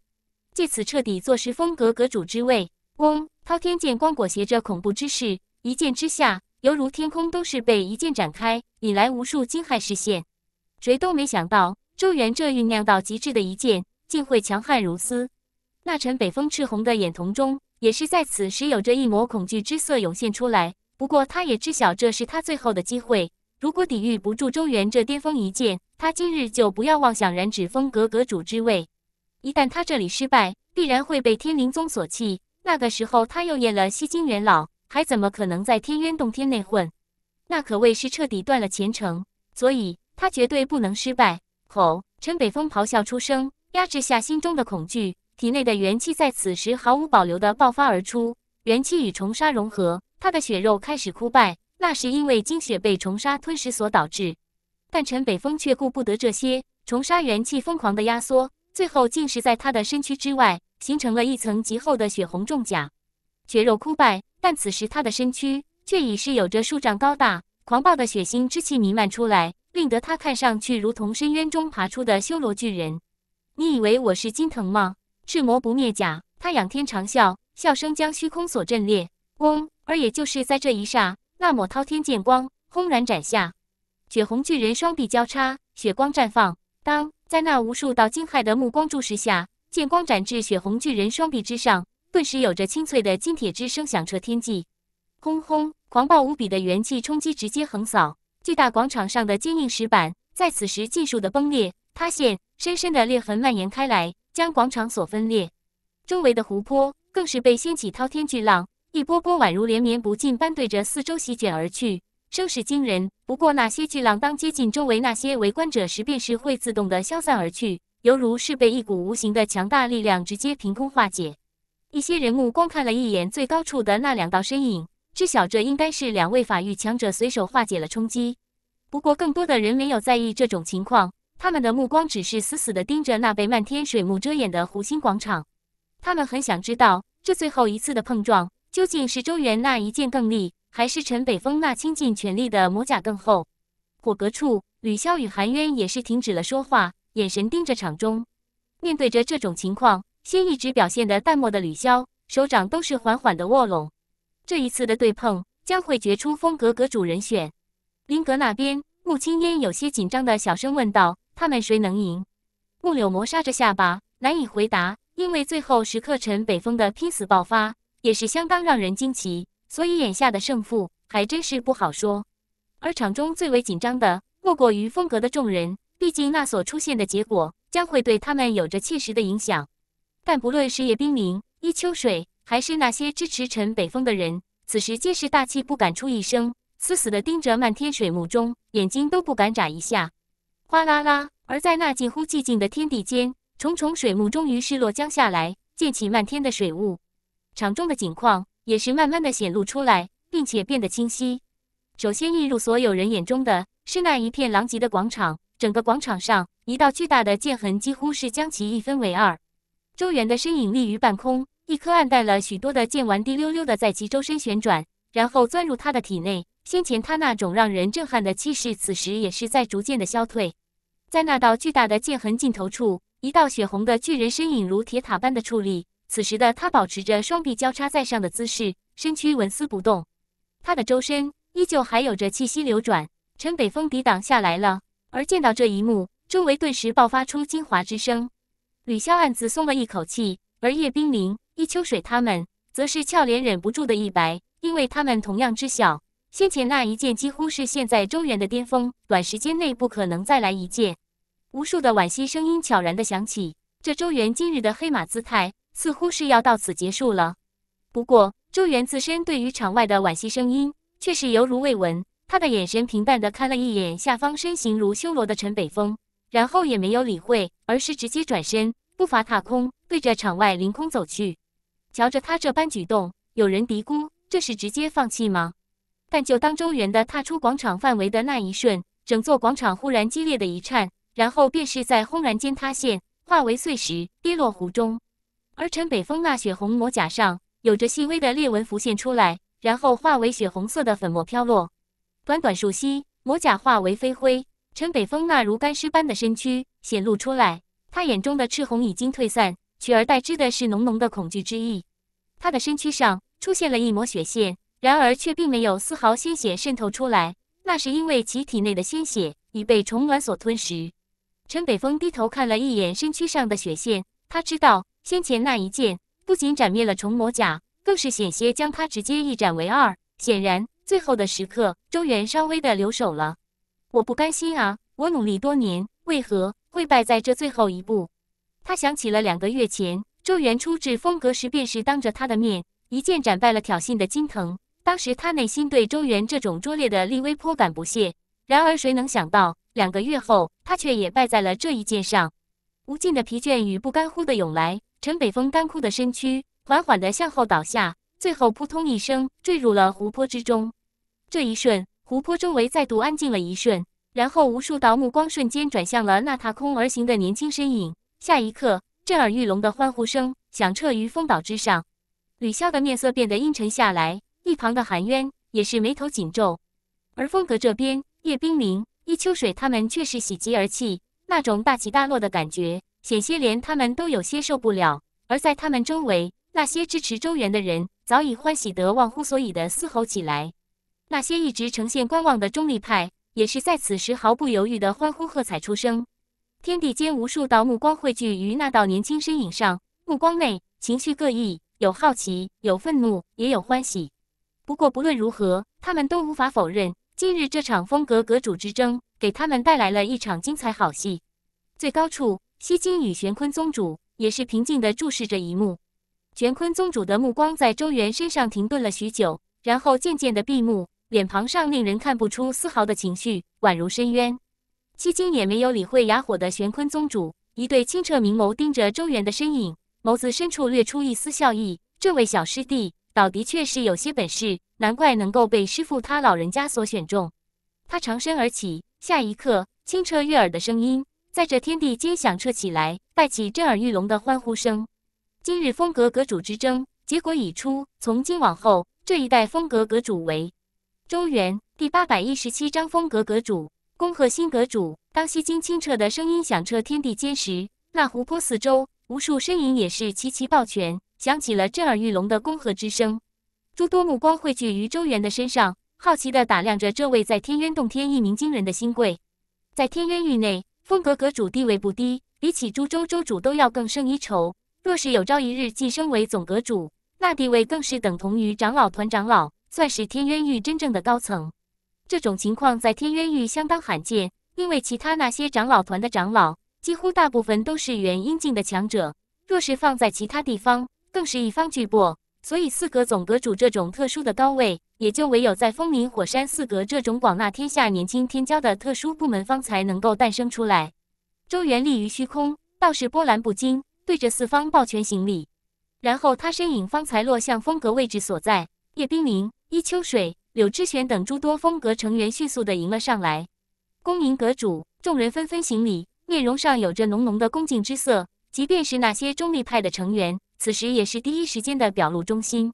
借此彻底坐实风格阁主之位？嗡，滔天剑光裹挟着恐怖之势，一剑之下，犹如天空都是被一剑展开。引来无数惊骇视线，谁都没想到周元这酝酿到极致的一剑，竟会强悍如斯。那陈北风赤红的眼瞳中，也是在此时有着一抹恐惧之色涌现出来。不过他也知晓，这是他最后的机会。如果抵御不住周元这巅峰一剑，他今日就不要妄想染指风阁阁主之位。一旦他这里失败，必然会被天灵宗所弃。那个时候，他又验了西京元老，还怎么可能在天渊洞天内混？那可谓是彻底断了前程，所以他绝对不能失败！吼！陈北风咆哮出声，压制下心中的恐惧，体内的元气在此时毫无保留地爆发而出。元气与虫沙融合，他的血肉开始枯败，那是因为精血被虫沙吞噬所导致。但陈北风却顾不得这些，虫沙元气疯狂地压缩，最后竟是在他的身躯之外形成了一层极厚的血红重甲。血肉枯败，但此时他的身躯。却已是有着数丈高大、狂暴的血腥之气弥漫出来，令得他看上去如同深渊中爬出的修罗巨人。你以为我是金藤吗？赤魔不灭甲！他仰天长啸，笑声将虚空所震裂。嗡！而也就是在这一刹，那抹滔天剑光轰然斩下。血红巨人双臂交叉，血光绽放。当，在那无数道惊骇的目光注视下，剑光斩至血红巨人双臂之上，顿时有着清脆的金铁之声响彻天际。轰轰！狂暴无比的元气冲击直接横扫巨大广场上的坚硬石板，在此时尽数的崩裂、塌陷，深深的裂痕蔓延开来，将广场所分裂。周围的湖泊更是被掀起滔天巨浪，一波波宛如连绵不尽般对着四周席卷而去，声势惊人。不过那些巨浪当接近周围那些围观者时，便是会自动的消散而去，犹如是被一股无形的强大力量直接凭空化解。一些人目光看了一眼最高处的那两道身影。知晓这应该是两位法域强者随手化解了冲击，不过更多的人没有在意这种情况，他们的目光只是死死地盯着那被漫天水幕遮掩的湖心广场。他们很想知道，这最后一次的碰撞究竟是周元那一剑更利，还是陈北风那倾尽全力的魔甲更厚。火阁处，吕潇与韩渊也是停止了说话，眼神盯着场中。面对着这种情况，先一直表现得淡漠的吕潇，手掌都是缓缓地握拢。这一次的对碰将会决出风格阁主人选。林格那边，穆青烟有些紧张的小声问道：“他们谁能赢？”木柳磨挲着下巴，难以回答，因为最后时刻陈北风的拼死爆发也是相当让人惊奇，所以眼下的胜负还真是不好说。而场中最为紧张的莫过于风格的众人，毕竟那所出现的结果将会对他们有着切实的影响。但不论时叶冰凌，伊秋水。还是那些支持陈北风的人，此时皆是大气不敢出一声，死死的盯着漫天水幕中，眼睛都不敢眨一下。哗啦啦，而在那近乎寂静的天地间，重重水幕终于是落江下来，溅起漫天的水雾。场中的景况也是慢慢的显露出来，并且变得清晰。首先映入所有人眼中的，是那一片狼藉的广场。整个广场上，一道巨大的剑痕几乎是将其一分为二。周元的身影立于半空。一颗暗淡了许多的剑丸滴溜溜的在其周身旋转，然后钻入他的体内。先前他那种让人震撼的气势，此时也是在逐渐的消退。在那道巨大的剑痕尽头处，一道血红的巨人身影如铁塔般的矗立。此时的他保持着双臂交叉在上的姿势，身躯纹丝不动。他的周身依旧还有着气息流转。陈北风抵挡下来了，而见到这一幕，周围顿时爆发出惊哗之声。吕潇暗自松了一口气。而叶冰凌、易秋水他们，则是俏脸忍不住的一白，因为他们同样知晓，先前那一剑几乎是现在周元的巅峰，短时间内不可能再来一剑。无数的惋惜声音悄然的响起，这周元今日的黑马姿态，似乎是要到此结束了。不过，周元自身对于场外的惋惜声音，却是犹如未闻。他的眼神平淡的看了一眼下方身形如修罗的陈北风，然后也没有理会，而是直接转身，步伐踏空。对着场外凌空走去，瞧着他这般举动，有人嘀咕：“这是直接放弃吗？”但就当周元的踏出广场范围的那一瞬，整座广场忽然激烈的一颤，然后便是在轰然间塌陷，化为碎石跌落湖中。而陈北风那血红魔甲上，有着细微的裂纹浮现出来，然后化为血红色的粉末飘落。短短数息，魔甲化为飞灰，陈北风那如干尸般的身躯显露出来，他眼中的赤红已经退散。取而代之的是浓浓的恐惧之意。他的身躯上出现了一抹血线，然而却并没有丝毫鲜血渗透出来。那是因为其体内的鲜血已被虫卵所吞食。陈北风低头看了一眼身躯上的血线，他知道先前那一剑不仅斩灭了虫魔甲，更是险些将他直接一斩为二。显然，最后的时刻，周元稍微的留手了。我不甘心啊！我努力多年，为何会败在这最后一步？他想起了两个月前，周元初至风阁时，便是当着他的面一剑斩败了挑衅的金藤。当时他内心对周元这种拙劣的立威颇感不屑。然而，谁能想到两个月后，他却也败在了这一剑上？无尽的疲倦与不甘忽的涌来，陈北风干枯的身躯缓缓地向后倒下，最后扑通一声坠入了湖泊之中。这一瞬，湖泊周围再度安静了一瞬，然后无数道目光瞬间转向了那踏空而行的年轻身影。下一刻，震耳欲聋的欢呼声响彻于风岛之上。吕潇的面色变得阴沉下来，一旁的韩渊也是眉头紧皱。而风阁这边，叶冰凌、伊秋水他们却是喜极而泣，那种大起大落的感觉，险些连他们都有些受不了。而在他们周围，那些支持周元的人早已欢喜得忘乎所以的嘶吼起来；那些一直呈现观望的中立派，也是在此时毫不犹豫的欢呼喝彩出声。天地间无数道目光汇聚于那道年轻身影上，目光内情绪各异，有好奇，有愤怒，也有欢喜。不过不论如何，他们都无法否认，今日这场风格阁主之争给他们带来了一场精彩好戏。最高处，西金与玄坤宗主也是平静地注视着一幕。玄坤宗主的目光在周元身上停顿了许久，然后渐渐地闭目，脸庞上令人看不出丝毫的情绪，宛如深渊。迄今也没有理会哑火的玄坤宗主，一对清澈明眸盯着周元的身影，眸子深处掠出一丝笑意。这位小师弟倒的确是有些本事，难怪能够被师父他老人家所选中。他长身而起，下一刻，清澈悦耳的声音在这天地间响彻起来，带起震耳欲聋的欢呼声。今日风格阁主之争结果已出，从今往后这一代风格阁主为周元。第八百一十七章风格阁主。恭贺新阁主！当西金清澈的声音响彻天地间时，那湖泊四周无数身影也是齐齐抱拳，响起了震耳欲聋的恭贺之声。诸多目光汇聚于周元的身上，好奇地打量着这位在天渊洞天一鸣惊人的新贵。在天渊域内，风阁阁主地位不低，比起诸州州主都要更胜一筹。若是有朝一日晋升为总阁主，那地位更是等同于长老团长老，算是天渊域真正的高层。这种情况在天渊域相当罕见，因为其他那些长老团的长老，几乎大部分都是元婴境的强者。若是放在其他地方，更是一方巨擘。所以四阁总阁主这种特殊的高位，也就唯有在风林火山四阁这种广纳天下年轻天骄的特殊部门，方才能够诞生出来。周元立于虚空，倒是波澜不惊，对着四方抱拳行礼，然后他身影方才落向风阁位置所在。叶冰凌，伊秋水。柳之玄等诸多风格成员迅速的迎了上来，恭迎阁主众人纷纷行礼，面容上有着浓浓的恭敬之色。即便是那些中立派的成员，此时也是第一时间的表露忠心。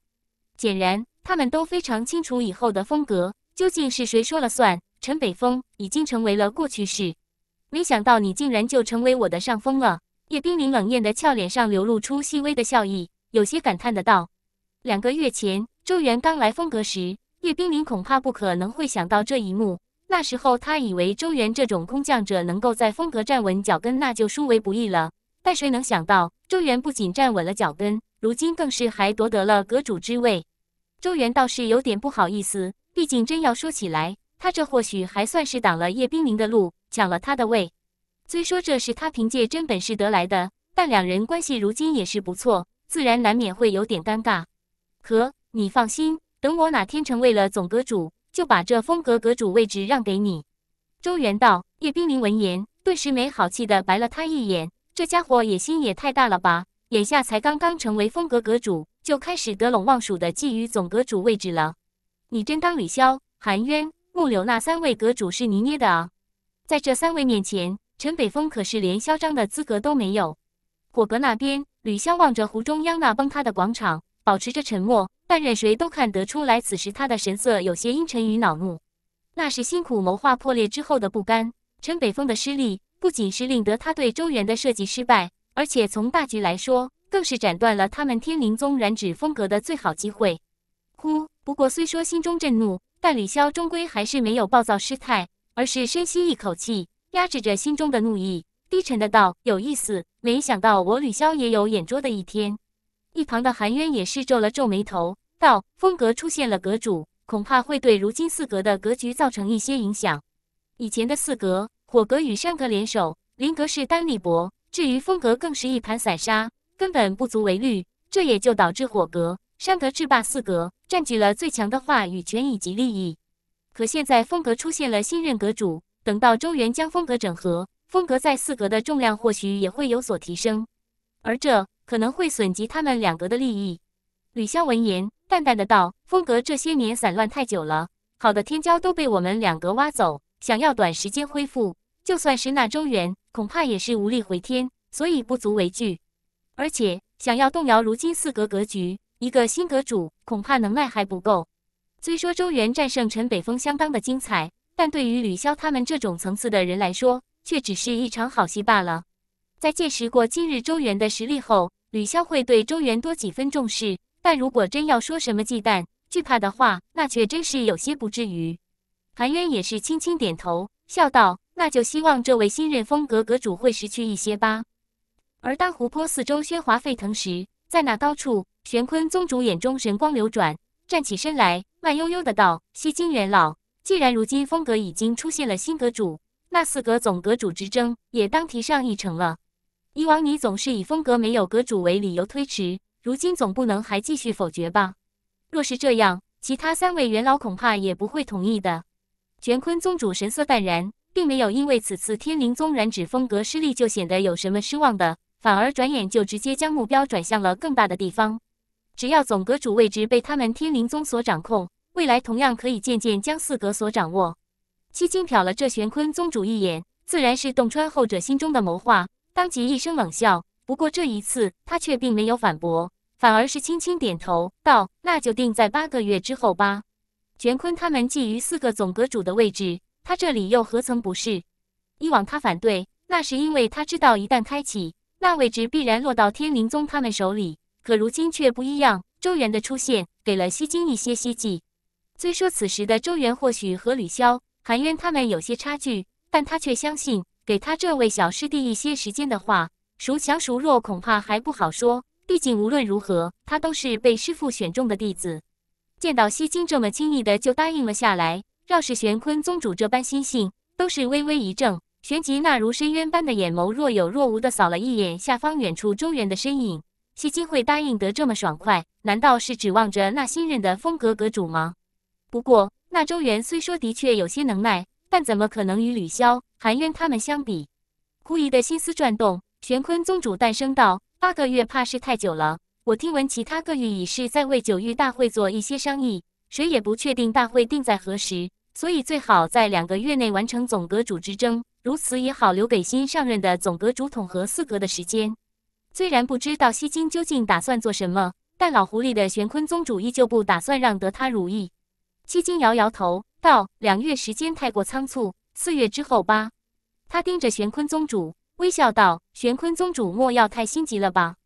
显然，他们都非常清楚以后的风格究竟是谁说了算。陈北风已经成为了过去式。没想到你竟然就成为我的上风了。叶冰凌冷艳的俏脸上流露出细微的笑意，有些感叹的道：“两个月前，周元刚来风格时。”叶冰凌恐怕不可能会想到这一幕。那时候他以为周元这种空降者能够在风格站稳脚跟，那就殊为不易了。但谁能想到，周元不仅站稳了脚跟，如今更是还夺得了阁主之位。周元倒是有点不好意思，毕竟真要说起来，他这或许还算是挡了叶冰凌的路，抢了他的位。虽说这是他凭借真本事得来的，但两人关系如今也是不错，自然难免会有点尴尬。可你放心。等我哪天成为了总阁主，就把这风阁阁主位置让给你。”周元道。叶冰凌闻言，顿时没好气的白了他一眼：“这家伙野心也太大了吧！眼下才刚刚成为风阁阁主，就开始得陇望蜀的觊觎总阁主位置了。你真当吕潇、韩渊、木柳那三位阁主是你捏的啊？在这三位面前，陈北风可是连嚣张的资格都没有。”火阁那边，吕潇望着湖中央那崩塌的广场，保持着沉默。但任谁都看得出来，此时他的神色有些阴沉与恼怒，那是辛苦谋划破裂之后的不甘。陈北风的失利不仅是令得他对周元的设计失败，而且从大局来说，更是斩断了他们天灵宗染指风格的最好机会。呼，不过虽说心中震怒，但吕潇终归还是没有暴躁失态，而是深吸一口气，压制着心中的怒意，低沉的道：“有意思，没想到我吕潇也有眼拙的一天。”一旁的韩渊也是皱了皱眉头，道：“风格出现了阁主，恐怕会对如今四阁的格局造成一些影响。以前的四阁，火阁与山阁联手，林阁是单力薄，至于风格更是一盘散沙，根本不足为虑。这也就导致火阁、山阁制霸四阁，占据了最强的话语权以及利益。可现在风格出现了新任阁主，等到周元将风格整合，风格在四阁的重量或许也会有所提升。而这。”可能会损及他们两个的利益。吕潇闻言，淡淡的道：“风格这些年散乱太久了，好的天骄都被我们两个挖走，想要短时间恢复，就算是那周元，恐怕也是无力回天，所以不足为惧。而且，想要动摇如今四格格局，一个新阁主恐怕能耐还不够。虽说周元战胜陈北风相当的精彩，但对于吕潇他们这种层次的人来说，却只是一场好戏罢了。在见识过今日周元的实力后。”吕潇会对周元多几分重视，但如果真要说什么忌惮、惧怕的话，那却真是有些不至于。韩渊也是轻轻点头，笑道：“那就希望这位新任风格阁主会识趣一些吧。”而当湖泊四周喧哗沸腾时，在那高处，玄坤宗主眼中神光流转，站起身来，慢悠悠的道：“西京元老，既然如今风格已经出现了新阁主，那四阁总阁主之争也当提上议程了。”以往你总是以风格没有阁主为理由推迟，如今总不能还继续否决吧？若是这样，其他三位元老恐怕也不会同意的。玄坤宗主神色淡然，并没有因为此次天灵宗染指风格失利就显得有什么失望的，反而转眼就直接将目标转向了更大的地方。只要总阁主位置被他们天灵宗所掌控，未来同样可以渐渐将四阁所掌握。七金瞟了这玄坤宗主一眼，自然是洞穿后者心中的谋划。当即一声冷笑，不过这一次他却并没有反驳，反而是轻轻点头道：“那就定在八个月之后吧。”玄坤他们觊觎四个总阁主的位置，他这里又何曾不是？以往他反对，那是因为他知道一旦开启，那位置必然落到天灵宗他们手里。可如今却不一样，周元的出现给了西京一些希冀。虽说此时的周元或许和吕潇、韩渊他们有些差距，但他却相信。给他这位小师弟一些时间的话，孰强孰弱恐怕还不好说。毕竟无论如何，他都是被师父选中的弟子。见到西金这么轻易的就答应了下来，要是玄坤宗主这般心性，都是微微一怔。旋即那如深渊般的眼眸若有若无的扫了一眼下方远处周元的身影。西金会答应得这么爽快，难道是指望着那新任的风格阁主吗？不过那周元虽说的确有些能耐。但怎么可能与吕潇、韩渊他们相比？狐疑的心思转动，玄坤宗主诞生道：“八个月怕是太久了。我听闻其他各域已是在为九域大会做一些商议，谁也不确定大会定在何时，所以最好在两个月内完成总阁主之争。如此也好，留给新上任的总阁主统合四阁的时间。虽然不知道西京究竟打算做什么，但老狐狸的玄坤宗主依旧不打算让得他如意。”西金摇摇头道：“两月时间太过仓促，四月之后吧。”他盯着玄坤宗主微笑道：“玄坤宗主莫要太心急了吧。”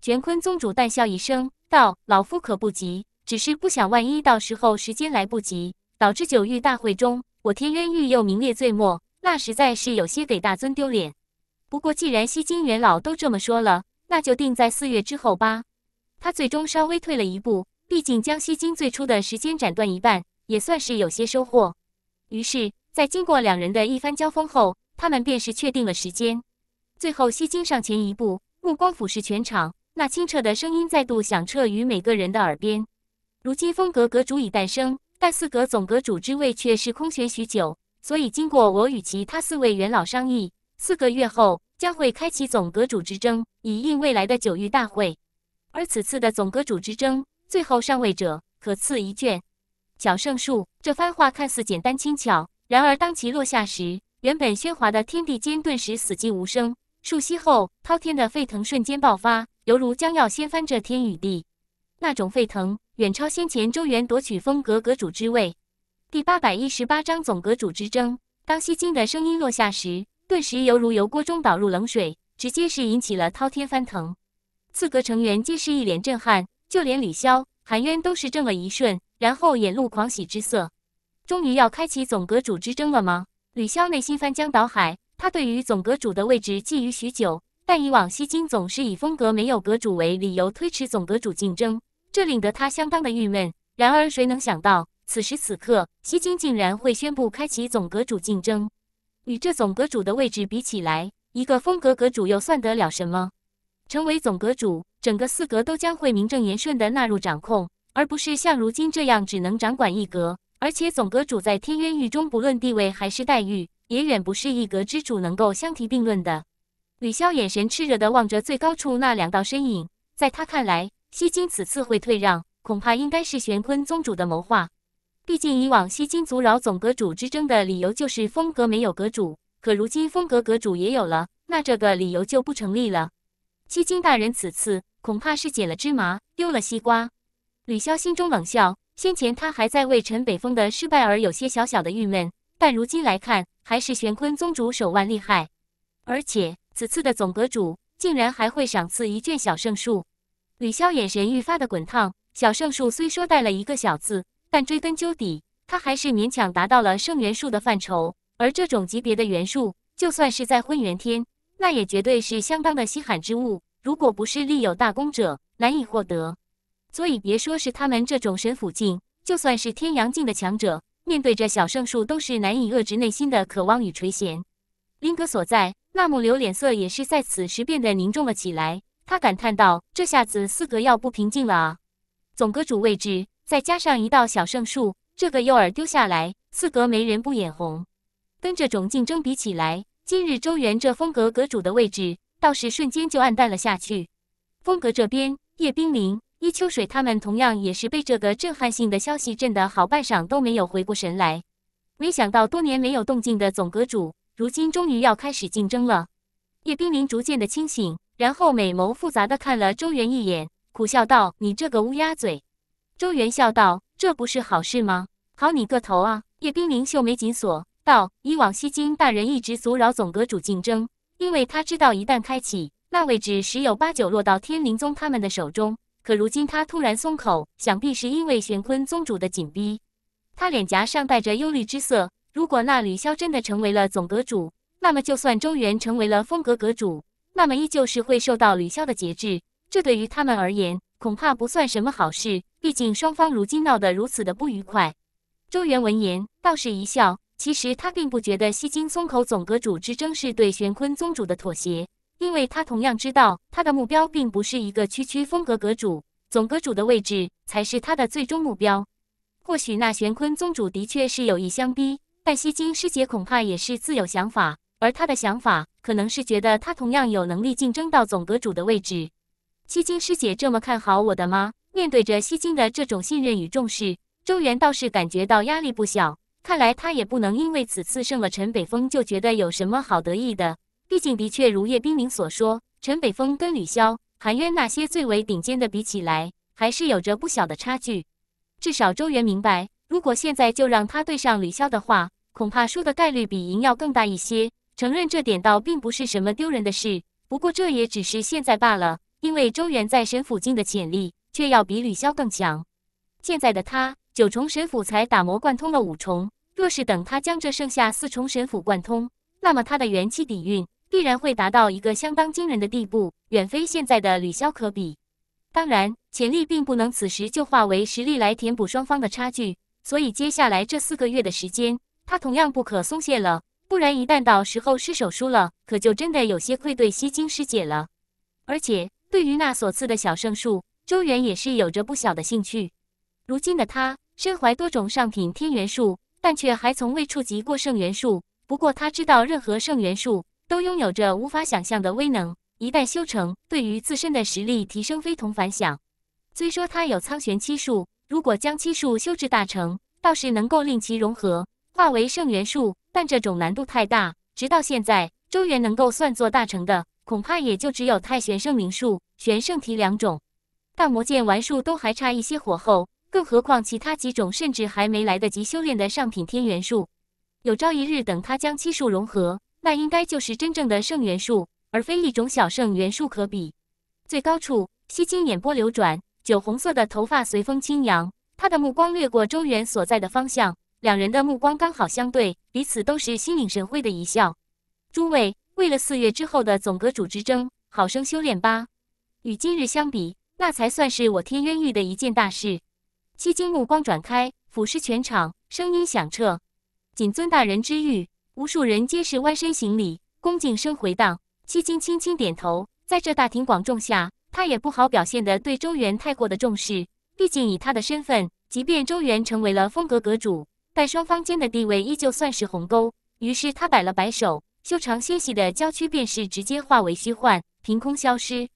玄坤宗主淡笑一声道：“老夫可不急，只是不想万一到时候时间来不及，导致九域大会中我天渊域又名列最末，那实在是有些给大尊丢脸。不过既然西金元老都这么说了，那就定在四月之后吧。”他最终稍微退了一步，毕竟将西金最初的时间斩断一半。也算是有些收获，于是，在经过两人的一番交锋后，他们便是确定了时间。最后，西京上前一步，目光俯视全场，那清澈的声音再度响彻于每个人的耳边。如今，风格阁主已诞生，但四阁总阁主之位却是空悬许久。所以，经过我与其他四位元老商议，四个月后将会开启总阁主之争，以应未来的九域大会。而此次的总阁主之争，最后上位者可赐一卷。绞胜术这番话看似简单轻巧，然而当其落下时，原本喧哗的天地间顿时死寂无声。数息后，滔天的沸腾瞬间爆发，犹如将要掀翻这天与地。那种沸腾远超先前周元夺取风阁阁主之位。第八百一十八章总阁主之争。当西京的声音落下时，顿时犹如油锅中倒入冷水，直接是引起了滔天翻腾。四阁成员皆是一脸震撼，就连李潇韩渊都是怔了一瞬。然后眼露狂喜之色，终于要开启总阁主之争了吗？吕潇内心翻江倒海。他对于总阁主的位置觊觎许久，但以往西京总是以风格没有阁主为理由推迟总阁主竞争，这令得他相当的郁闷。然而谁能想到，此时此刻西京竟然会宣布开启总阁主竞争？与这总阁主的位置比起来，一个风格阁主又算得了什么？成为总阁主，整个四阁都将会名正言顺的纳入掌控。而不是像如今这样只能掌管一格。而且总阁主在天渊域中，不论地位还是待遇，也远不是一阁之主能够相提并论的。吕潇眼神炽热的望着最高处那两道身影，在他看来，西金此次会退让，恐怕应该是玄坤宗主的谋划。毕竟以往西金阻扰总阁主之争的理由就是风格没有阁主，可如今风格阁主也有了，那这个理由就不成立了。西金大人此次恐怕是捡了芝麻丢了西瓜。吕潇心中冷笑，先前他还在为陈北风的失败而有些小小的郁闷，但如今来看，还是玄坤宗主手腕厉害。而且此次的总阁主竟然还会赏赐一卷小圣术，吕潇眼神愈发的滚烫。小圣术虽说带了一个小字，但追根究底，他还是勉强达到了圣元术的范畴。而这种级别的元术，就算是在混元天，那也绝对是相当的稀罕之物，如果不是立有大功者，难以获得。所以别说是他们这种神府境，就算是天阳境的强者，面对着小圣树都是难以遏制内心的渴望与垂涎。林格所在，纳木流脸色也是在此时变得凝重了起来。他感叹道：“这下子四格要不平静了啊！”总阁主位置，再加上一道小圣树这个诱饵丢下来，四格没人不眼红。跟这种竞争比起来，今日周元这风格阁主的位置倒是瞬间就暗淡了下去。风阁这边，叶冰凌。叶秋水他们同样也是被这个震撼性的消息震得好半晌都没有回过神来。没想到多年没有动静的总阁主，如今终于要开始竞争了。叶冰凌逐渐的清醒，然后美眸复杂的看了周元一眼，苦笑道：“你这个乌鸦嘴。”周元笑道：“这不是好事吗？好你个头啊！”叶冰凌秀眉紧锁道：“以往西京大人一直阻扰总阁主竞争，因为他知道一旦开启，那位置十有八九落到天灵宗他们的手中。”可如今他突然松口，想必是因为玄坤宗主的紧逼。他脸颊上带着忧虑之色。如果那吕霄真的成为了总阁主，那么就算周元成为了风阁阁主，那么依旧是会受到吕霄的节制。这对于他们而言，恐怕不算什么好事。毕竟双方如今闹得如此的不愉快。周元闻言，倒是一笑。其实他并不觉得西京松口总阁主之争是对玄坤宗主的妥协。因为他同样知道，他的目标并不是一个区区风格阁主，总阁主的位置才是他的最终目标。或许那玄坤宗主的确是有意相逼，但西京师姐恐怕也是自有想法，而他的想法可能是觉得他同样有能力竞争到总阁主的位置。西京师姐这么看好我的吗？面对着西京的这种信任与重视，周元倒是感觉到压力不小。看来他也不能因为此次胜了陈北风就觉得有什么好得意的。毕竟，的确如叶冰凌所说，陈北风跟吕潇、韩渊那些最为顶尖的比起来，还是有着不小的差距。至少周元明白，如果现在就让他对上吕潇的话，恐怕输的概率比赢要更大一些。承认这点倒并不是什么丢人的事，不过这也只是现在罢了。因为周元在神府境的潜力，却要比吕潇更强。现在的他，九重神府才打磨贯通了五重，若是等他将这剩下四重神府贯通，那么他的元气底蕴。必然会达到一个相当惊人的地步，远非现在的吕潇可比。当然，潜力并不能此时就化为实力来填补双方的差距，所以接下来这四个月的时间，他同样不可松懈了。不然，一旦到时候失手输了，可就真的有些愧对西京师姐了。而且，对于那所赐的小圣术，周元也是有着不小的兴趣。如今的他身怀多种上品天元术，但却还从未触及过圣元术。不过，他知道任何圣元术。都拥有着无法想象的威能，一旦修成，对于自身的实力提升非同凡响。虽说他有苍玄七术，如果将七术修至大成，倒是能够令其融合，化为圣元术。但这种难度太大，直到现在，周元能够算作大成的，恐怕也就只有太玄圣灵术、玄圣体两种，大魔剑丸术都还差一些火候。更何况其他几种甚至还没来得及修炼的上品天元术。有朝一日，等他将七术融合。那应该就是真正的圣元术，而非一种小圣元术可比。最高处，西京眼波流转，酒红色的头发随风轻扬。他的目光掠过周元所在的方向，两人的目光刚好相对，彼此都是心领神会的一笑。诸位，为了四月之后的总阁主之争，好生修炼吧。与今日相比，那才算是我天渊域的一件大事。西京目光转开，俯视全场，声音响彻：“谨遵大人之谕。”无数人皆是弯身行礼，恭敬声回荡。西金轻轻点头，在这大庭广众下，他也不好表现的对周元太过的重视。毕竟以他的身份，即便周元成为了风格阁主，但双方间的地位依旧算是鸿沟。于是他摆了摆手，修长纤细的娇躯便是直接化为虚幻，凭空消失。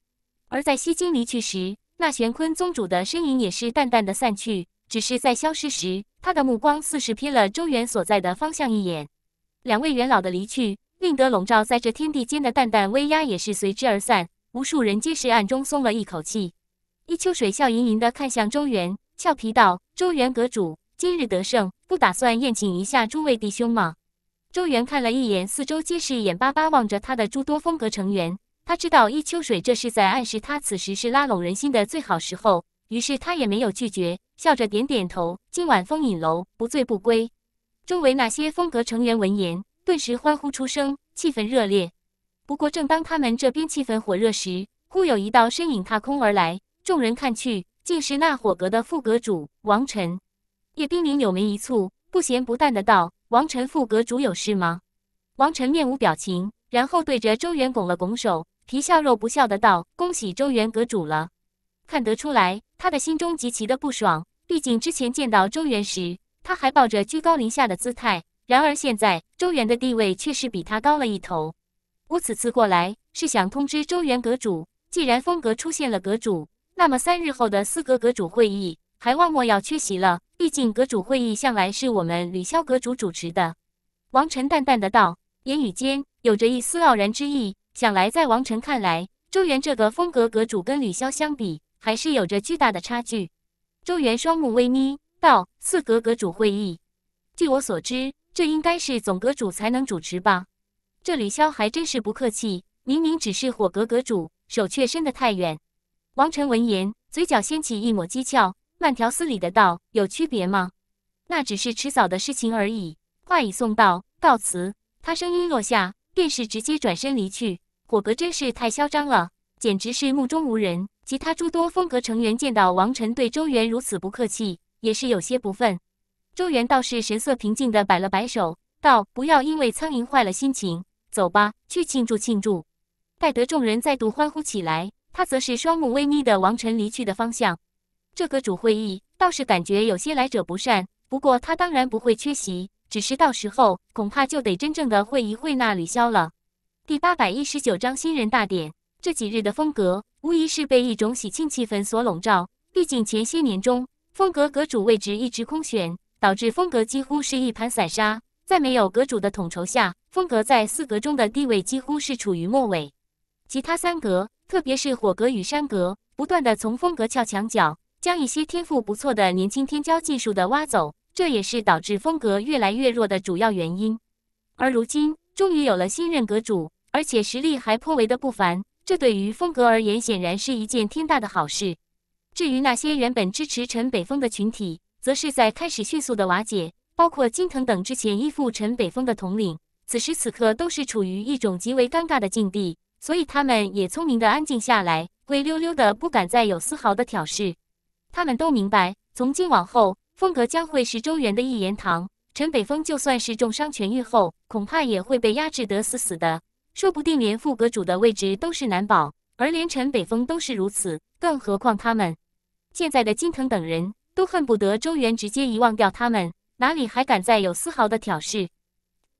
而在西金离去时，那玄坤宗主的身影也是淡淡的散去，只是在消失时，他的目光似是瞥了周元所在的方向一眼。两位元老的离去，令得笼罩在这天地间的淡淡威压也是随之而散，无数人皆是暗中松了一口气。伊秋水笑盈盈地看向周元，俏皮道：“周元阁主，今日得胜，不打算宴请一下诸位弟兄吗？”周元看了一眼四周，皆是眼巴巴望着他的诸多风格成员，他知道伊秋水这是在暗示他此时是拉拢人心的最好时候，于是他也没有拒绝，笑着点点头：“今晚风影楼，不醉不归。”周围那些风格成员闻言，顿时欢呼出声，气氛热烈。不过，正当他们这边气氛火热时，忽有一道身影踏空而来，众人看去，竟是那火阁的副阁主王晨。叶冰凌柳眉一蹙，不咸不淡的道：“王晨，副阁主有事吗？”王晨面无表情，然后对着周元拱了拱手，皮笑肉不笑的道：“恭喜周元阁主了。”看得出来，他的心中极其的不爽。毕竟之前见到周元时，他还抱着居高临下的姿态，然而现在周元的地位却是比他高了一头。我此次过来是想通知周元阁主，既然风阁出现了阁主，那么三日后的四阁阁主会议，还望莫要缺席了。毕竟阁主会议向来是我们吕潇阁主主持的。王晨淡淡的道，言语间有着一丝傲然之意。想来在王晨看来，周元这个风阁阁主跟吕潇相比，还是有着巨大的差距。周元双目微眯。道四阁阁主会议，据我所知，这应该是总阁主才能主持吧？这吕潇还真是不客气，明明只是火阁阁主，手却伸得太远。王晨闻言，嘴角掀起一抹讥诮，慢条斯理的道：“有区别吗？那只是迟早的事情而已。”话已送到，告辞。他声音落下，便是直接转身离去。火阁真是太嚣张了，简直是目中无人。其他诸多风格成员见到王晨对周元如此不客气。也是有些不忿，周元倒是神色平静地摆了摆手，道：“不要因为苍蝇坏了心情，走吧，去庆祝庆祝。”待得众人再度欢呼起来，他则是双目微眯的望晨离去的方向。这个主会议倒是感觉有些来者不善，不过他当然不会缺席，只是到时候恐怕就得真正的会一会那李潇了。第八百一十九章新人大典，这几日的风格无疑是被一种喜庆气氛所笼罩，毕竟前些年中。风格阁主位置一直空悬，导致风格几乎是一盘散沙。在没有阁主的统筹下，风格在四阁中的地位几乎是处于末尾。其他三阁，特别是火阁与山阁，不断的从风格撬墙角，将一些天赋不错的年轻天骄技术的挖走，这也是导致风格越来越弱的主要原因。而如今终于有了新任阁主，而且实力还颇为的不凡，这对于风格而言，显然是一件天大的好事。至于那些原本支持陈北风的群体，则是在开始迅速的瓦解，包括金藤等之前依附陈北风的统领，此时此刻都是处于一种极为尴尬的境地，所以他们也聪明的安静下来，灰溜溜的不敢再有丝毫的挑事。他们都明白，从今往后，风格将会是周元的一言堂，陈北风就算是重伤痊愈后，恐怕也会被压制得死死的，说不定连副阁主的位置都是难保。而连陈北风都是如此，更何况他们。现在的金藤等人都恨不得周元直接遗忘掉他们，哪里还敢再有丝毫的挑事？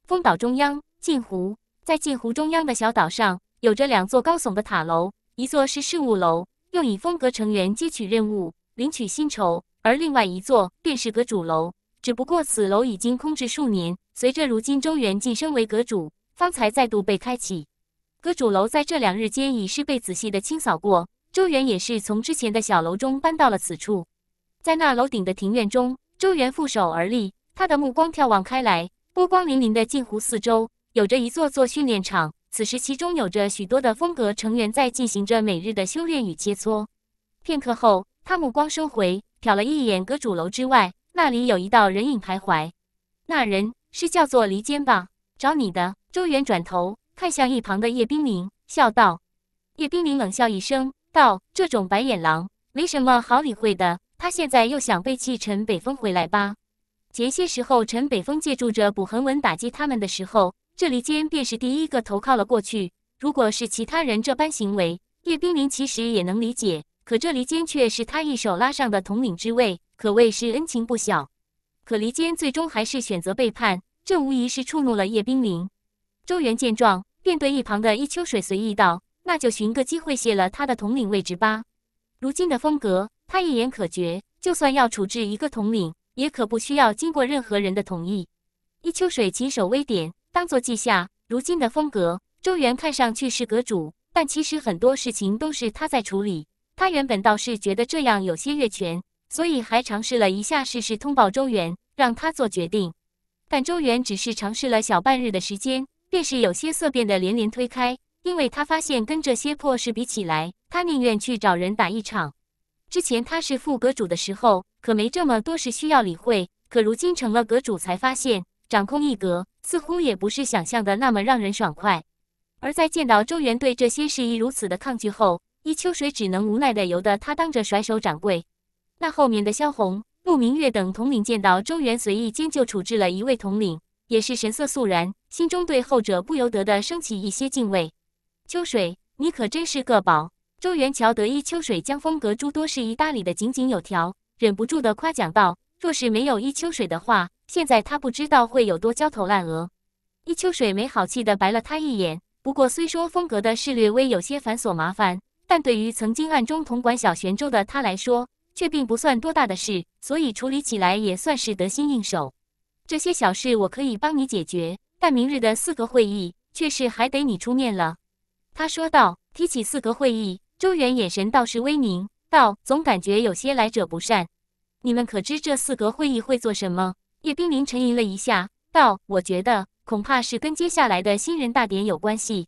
风岛中央，镜湖，在镜湖中央的小岛上，有着两座高耸的塔楼，一座是事务楼，用以风阁成员接取任务、领取薪酬；而另外一座便是阁主楼，只不过此楼已经空置数年。随着如今周元晋升为阁主，方才再度被开启。阁主楼在这两日间已是被仔细的清扫过。周元也是从之前的小楼中搬到了此处，在那楼顶的庭院中，周元负手而立，他的目光眺望开来，波光粼粼的镜湖四周有着一座座训练场，此时其中有着许多的风格成员在进行着每日的修炼与切磋。片刻后，他目光收回，瞟了一眼阁主楼之外，那里有一道人影徘徊，那人是叫做离间吧？找你的！周元转头看向一旁的叶冰凌，笑道。叶冰凌冷笑一声。道：“这种白眼狼没什么好理会的，他现在又想背弃陈北风回来吧？前些时候陈北风借助着卜恒文打击他们的时候，这离间便是第一个投靠了过去。如果是其他人这般行为，叶冰凌其实也能理解。可这离间却是他一手拉上的统领之位，可谓是恩情不小。可离间最终还是选择背叛，这无疑是触怒了叶冰凌。周元见状，便对一旁的一秋水随意道。”那就寻个机会卸了他的统领位置吧。如今的风格，他一言可决，就算要处置一个统领，也可不需要经过任何人的同意。伊秋水起手微点，当做记下。如今的风格，周元看上去是阁主，但其实很多事情都是他在处理。他原本倒是觉得这样有些越权，所以还尝试了一下，试试通报周元，让他做决定。但周元只是尝试了小半日的时间，便是有些色变的连连推开。因为他发现跟这些破事比起来，他宁愿去找人打一场。之前他是副阁主的时候，可没这么多事需要理会。可如今成了阁主，才发现掌控一阁似乎也不是想象的那么让人爽快。而在见到周元对这些事宜如此的抗拒后，伊秋水只能无奈的由得他当着甩手掌柜。那后面的萧红、陆明月等统领见到周元随意间就处置了一位统领，也是神色肃然，心中对后者不由得的升起一些敬畏。秋水，你可真是个宝！周元桥得意，秋水将风格诸多事宜打理得井井有条，忍不住的夸奖道：“若是没有一秋水的话，现在他不知道会有多焦头烂额。”一秋水没好气的白了他一眼。不过虽说风格的事略微有些繁琐麻烦，但对于曾经暗中统管小玄州的他来说，却并不算多大的事，所以处理起来也算是得心应手。这些小事我可以帮你解决，但明日的四个会议却是还得你出面了。他说道：“提起四阁会议，周元眼神倒是微凝，道：总感觉有些来者不善。你们可知这四阁会议会做什么？”叶冰凌沉吟了一下，道：“我觉得恐怕是跟接下来的新人大典有关系。”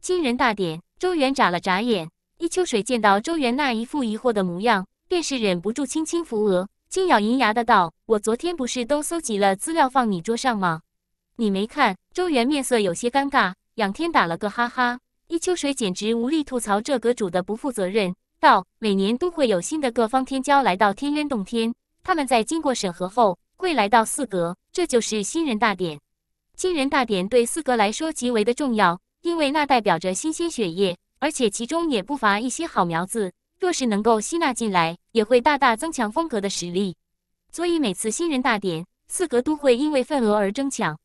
新人大典，周元眨了眨眼。一秋水见到周元那一副疑惑的模样，便是忍不住轻轻扶额，轻咬银牙的道：“我昨天不是都搜集了资料放你桌上吗？你没看？”周元面色有些尴尬，仰天打了个哈哈。一秋水简直无力吐槽这阁主的不负责任，道：每年都会有新的各方天骄来到天渊洞天，他们在经过审核后会来到四阁，这就是新人大典。新人大典对四阁来说极为的重要，因为那代表着新鲜血液，而且其中也不乏一些好苗子，若是能够吸纳进来，也会大大增强风格的实力。所以每次新人大典，四阁都会因为份额而争抢。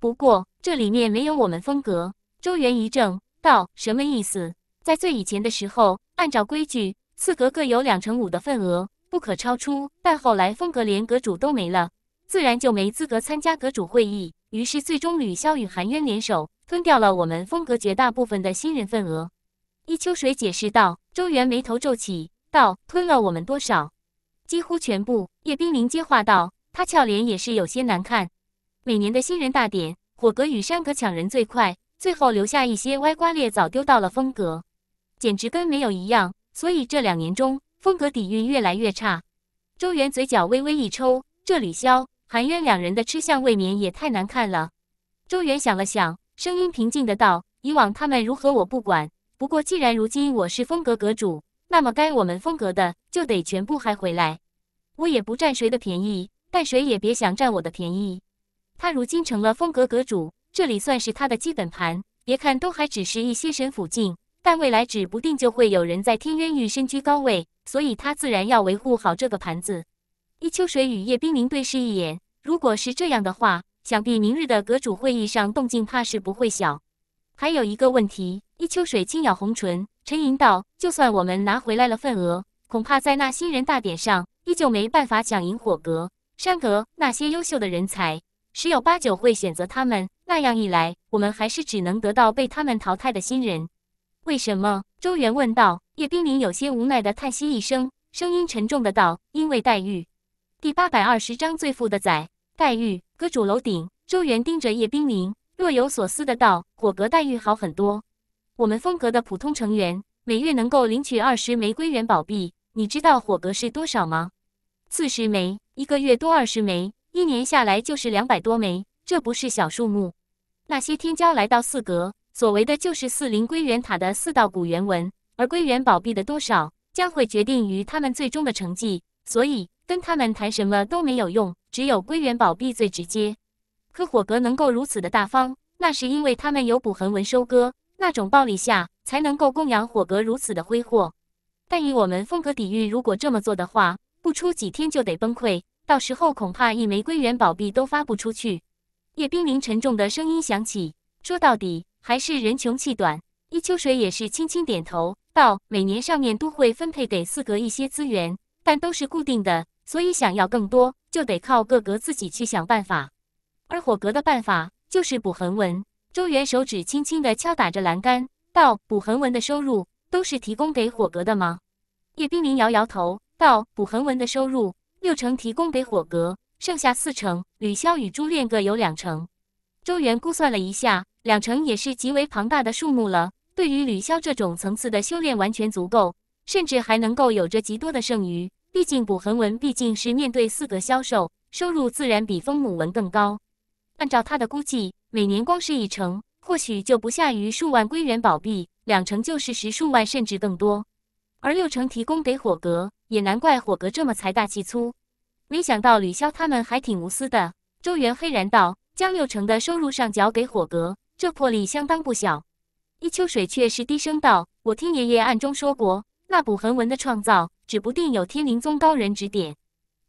不过这里面没有我们风格。周元一怔。道什么意思？在最以前的时候，按照规矩，四格各有两成五的份额，不可超出。但后来，风格连阁主都没了，自然就没资格参加阁主会议。于是，最终吕潇与韩渊联手吞掉了我们风格绝大部分的新人份额。一秋水解释道。周元眉头皱起，道：“吞了我们多少？”“几乎全部。”叶冰凌接话道。他俏脸也是有些难看。每年的新人大典，火阁与山阁抢人最快。最后留下一些歪瓜裂枣，丢到了风格，简直跟没有一样。所以这两年中，风格底蕴越来越差。周元嘴角微微一抽，这李潇、韩渊两人的吃相未免也太难看了。周元想了想，声音平静的道：“以往他们如何我不管，不过既然如今我是风格阁主，那么该我们风格的就得全部还回来。我也不占谁的便宜，但谁也别想占我的便宜。他如今成了风格阁主。”这里算是他的基本盘，别看都还只是一些神府境，但未来指不定就会有人在天渊域身居高位，所以他自然要维护好这个盘子。伊秋水与叶冰凌对视一眼，如果是这样的话，想必明日的阁主会议上动静怕是不会小。还有一个问题，伊秋水轻咬红唇，沉吟道：“就算我们拿回来了份额，恐怕在那新人大典上，依旧没办法抢赢火阁、山阁那些优秀的人才，十有八九会选择他们。”那样一来，我们还是只能得到被他们淘汰的新人。为什么？周元问道。叶冰凌有些无奈的叹息一声，声音沉重的道：“因为黛玉。”第八百二十章最富的仔黛玉阁主楼顶，周元盯着叶冰凌，若有所思的道：“火阁黛玉好很多。我们风格的普通成员每月能够领取二十玫瑰元宝币。你知道火阁是多少吗？四十枚，一个月多二十枚，一年下来就是两百多枚，这不是小数目。”那些天骄来到四阁，所为的就是四灵归元塔的四道古原文，而归元宝币的多少将会决定于他们最终的成绩，所以跟他们谈什么都没有用，只有归元宝币最直接。可火阁能够如此的大方，那是因为他们有补痕文收割，那种暴力下才能够供养火阁如此的挥霍。但以我们风格底蕴，如果这么做的话，不出几天就得崩溃，到时候恐怕一枚归元宝币都发不出去。叶冰凌沉重的声音响起：“说到底，还是人穷气短。”伊秋水也是轻轻点头道：“每年上面都会分配给四格一些资源，但都是固定的，所以想要更多，就得靠各格自己去想办法。”而火格的办法就是补横纹。周元手指轻轻地敲打着栏杆，道：“补横纹的收入都是提供给火格的吗？”叶冰凌摇摇头，道：“补横纹的收入六成提供给火格，剩下四成，吕萧与朱炼各有两成。周元估算了一下，两成也是极为庞大的数目了。对于吕萧这种层次的修炼，完全足够，甚至还能够有着极多的剩余。毕竟卜衡文毕竟是面对四个销售，收入自然比风母文更高。按照他的估计，每年光是一成，或许就不下于数万归元宝币，两成就是十数万，甚至更多。而六成提供给火格，也难怪火格这么财大气粗。没想到吕潇他们还挺无私的。周元黑然道：“将六成的收入上缴给火阁，这魄力相当不小。”伊秋水却是低声道：“我听爷爷暗中说过，那卜痕文的创造，指不定有天灵宗高人指点，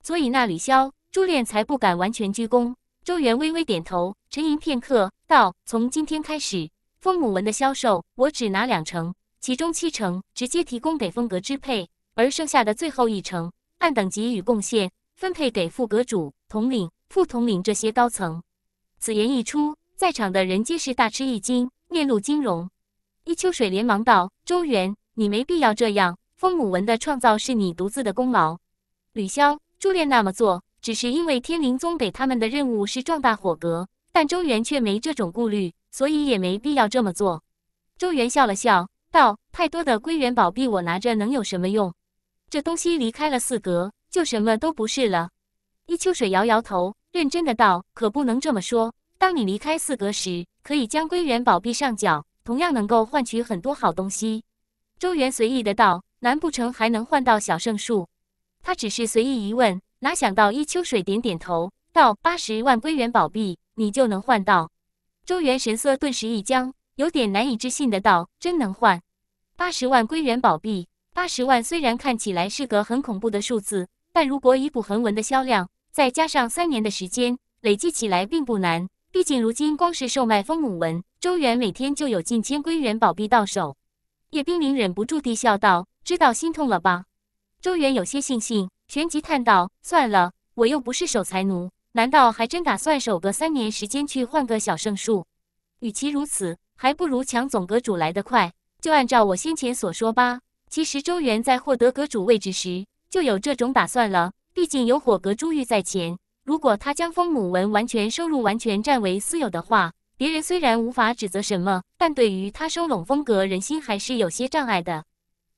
所以那吕潇朱炼才不敢完全鞠躬。”周元微微点头，沉吟片刻道：“从今天开始，风母文的销售，我只拿两成，其中七成直接提供给风格支配，而剩下的最后一成，按等级与贡献。”分配给副阁主、统领、副统领这些高层。此言一出，在场的人皆是大吃一惊，面露惊容。伊秋水连忙道：“周元，你没必要这样。风母文的创造是你独自的功劳。吕潇、朱烈那么做，只是因为天灵宗给他们的任务是壮大火阁，但周元却没这种顾虑，所以也没必要这么做。”周元笑了笑，道：“太多的归元宝币，我拿着能有什么用？这东西离开了四阁。”就什么都不是了。伊秋水摇摇头，认真的道：“可不能这么说。当你离开四阁时，可以将归元宝币上缴，同样能够换取很多好东西。”周元随意的道：“难不成还能换到小圣树？”他只是随意一问，哪想到伊秋水点点头，道：“八十万归元宝币，你就能换到。”周元神色顿时一僵，有点难以置信的道：“真能换？八十万归元宝币？八十万虽然看起来是个很恐怖的数字。”但如果以补恒文的销量，再加上三年的时间，累计起来并不难。毕竟如今光是售卖风母文，周元每天就有近千归元宝币到手。叶冰凌忍不住地笑道：“知道心痛了吧？”周元有些悻悻，旋即叹道：“算了，我又不是守财奴，难道还真打算守个三年时间去换个小圣术？与其如此，还不如抢总阁主来得快。就按照我先前所说吧。其实周元在获得阁主位置时。”就有这种打算了，毕竟有火格珠玉在前。如果他将风母纹完全收入、完全占为私有的话，别人虽然无法指责什么，但对于他收拢风格人心还是有些障碍的。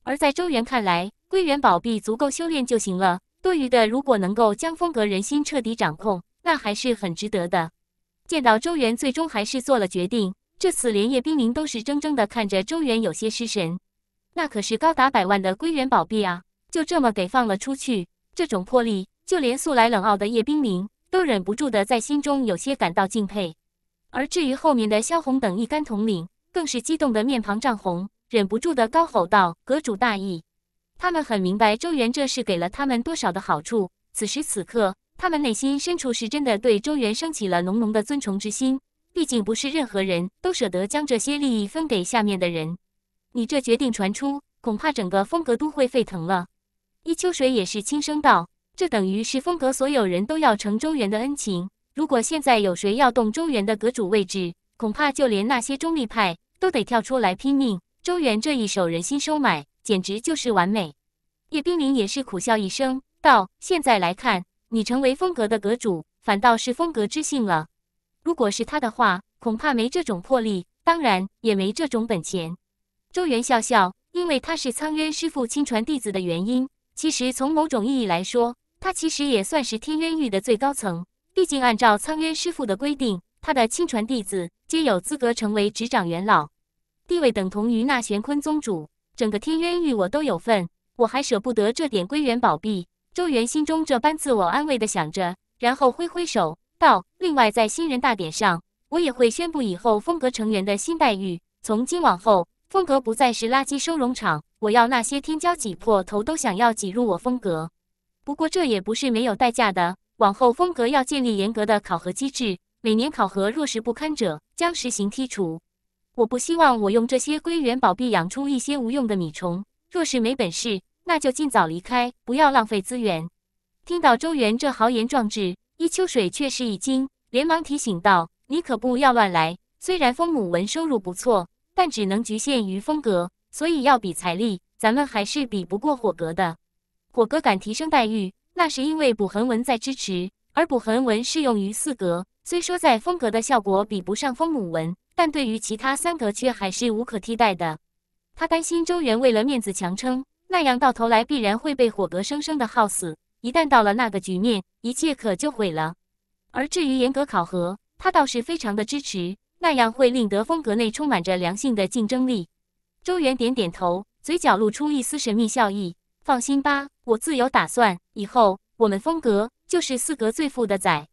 而在周元看来，归元宝币足够修炼就行了，多余的如果能够将风格人心彻底掌控，那还是很值得的。见到周元最终还是做了决定，这次连夜兵临都是怔怔的看着周元，有些失神。那可是高达百万的归元宝币啊！就这么给放了出去，这种魄力，就连素来冷傲的叶冰凌都忍不住的在心中有些感到敬佩。而至于后面的萧红等一干统领，更是激动的面庞涨红，忍不住的高吼道：“阁主大义！”他们很明白周元这是给了他们多少的好处，此时此刻，他们内心深处是真的对周元升起了浓浓的尊崇之心。毕竟不是任何人都舍得将这些利益分给下面的人。你这决定传出，恐怕整个风格都会沸腾了。一秋水也是轻声道：“这等于是风阁所有人都要承周元的恩情。如果现在有谁要动周元的阁主位置，恐怕就连那些中立派都得跳出来拼命。周元这一手人心收买，简直就是完美。”叶冰凌也是苦笑一声道：“现在来看，你成为风阁的阁主，反倒是风阁之幸了。如果是他的话，恐怕没这种魄力，当然也没这种本钱。”周元笑笑，因为他是苍渊师父亲传弟子的原因。其实从某种意义来说，他其实也算是天渊域的最高层。毕竟按照苍渊师傅的规定，他的亲传弟子皆有资格成为执掌元老，地位等同于那玄坤宗主。整个天渊域我都有份，我还舍不得这点归元宝币。周元心中这般自我安慰的想着，然后挥挥手道：“另外，在新人大典上，我也会宣布以后风格成员的新待遇。从今往后。”风格不再是垃圾收容场，我要那些天骄挤破头都想要挤入我风格。不过这也不是没有代价的，往后风格要建立严格的考核机制，每年考核若是不堪者将实行剔除。我不希望我用这些归元宝币养出一些无用的米虫，若是没本事，那就尽早离开，不要浪费资源。听到周元这豪言壮志，伊秋水却是一惊，连忙提醒道：“你可不要乱来，虽然风母文收入不错。”但只能局限于风格，所以要比财力，咱们还是比不过火格的。火格敢提升待遇，那是因为卜衡文在支持，而卜衡文适用于四格，虽说在风格的效果比不上风母文，但对于其他三格却还是无可替代的。他担心周元为了面子强撑，那样到头来必然会被火格生生的耗死。一旦到了那个局面，一切可就毁了。而至于严格考核，他倒是非常的支持。那样会令德风格内充满着良性的竞争力。周元点点头，嘴角露出一丝神秘笑意。放心吧，我自有打算。以后我们风格就是四格最富的崽。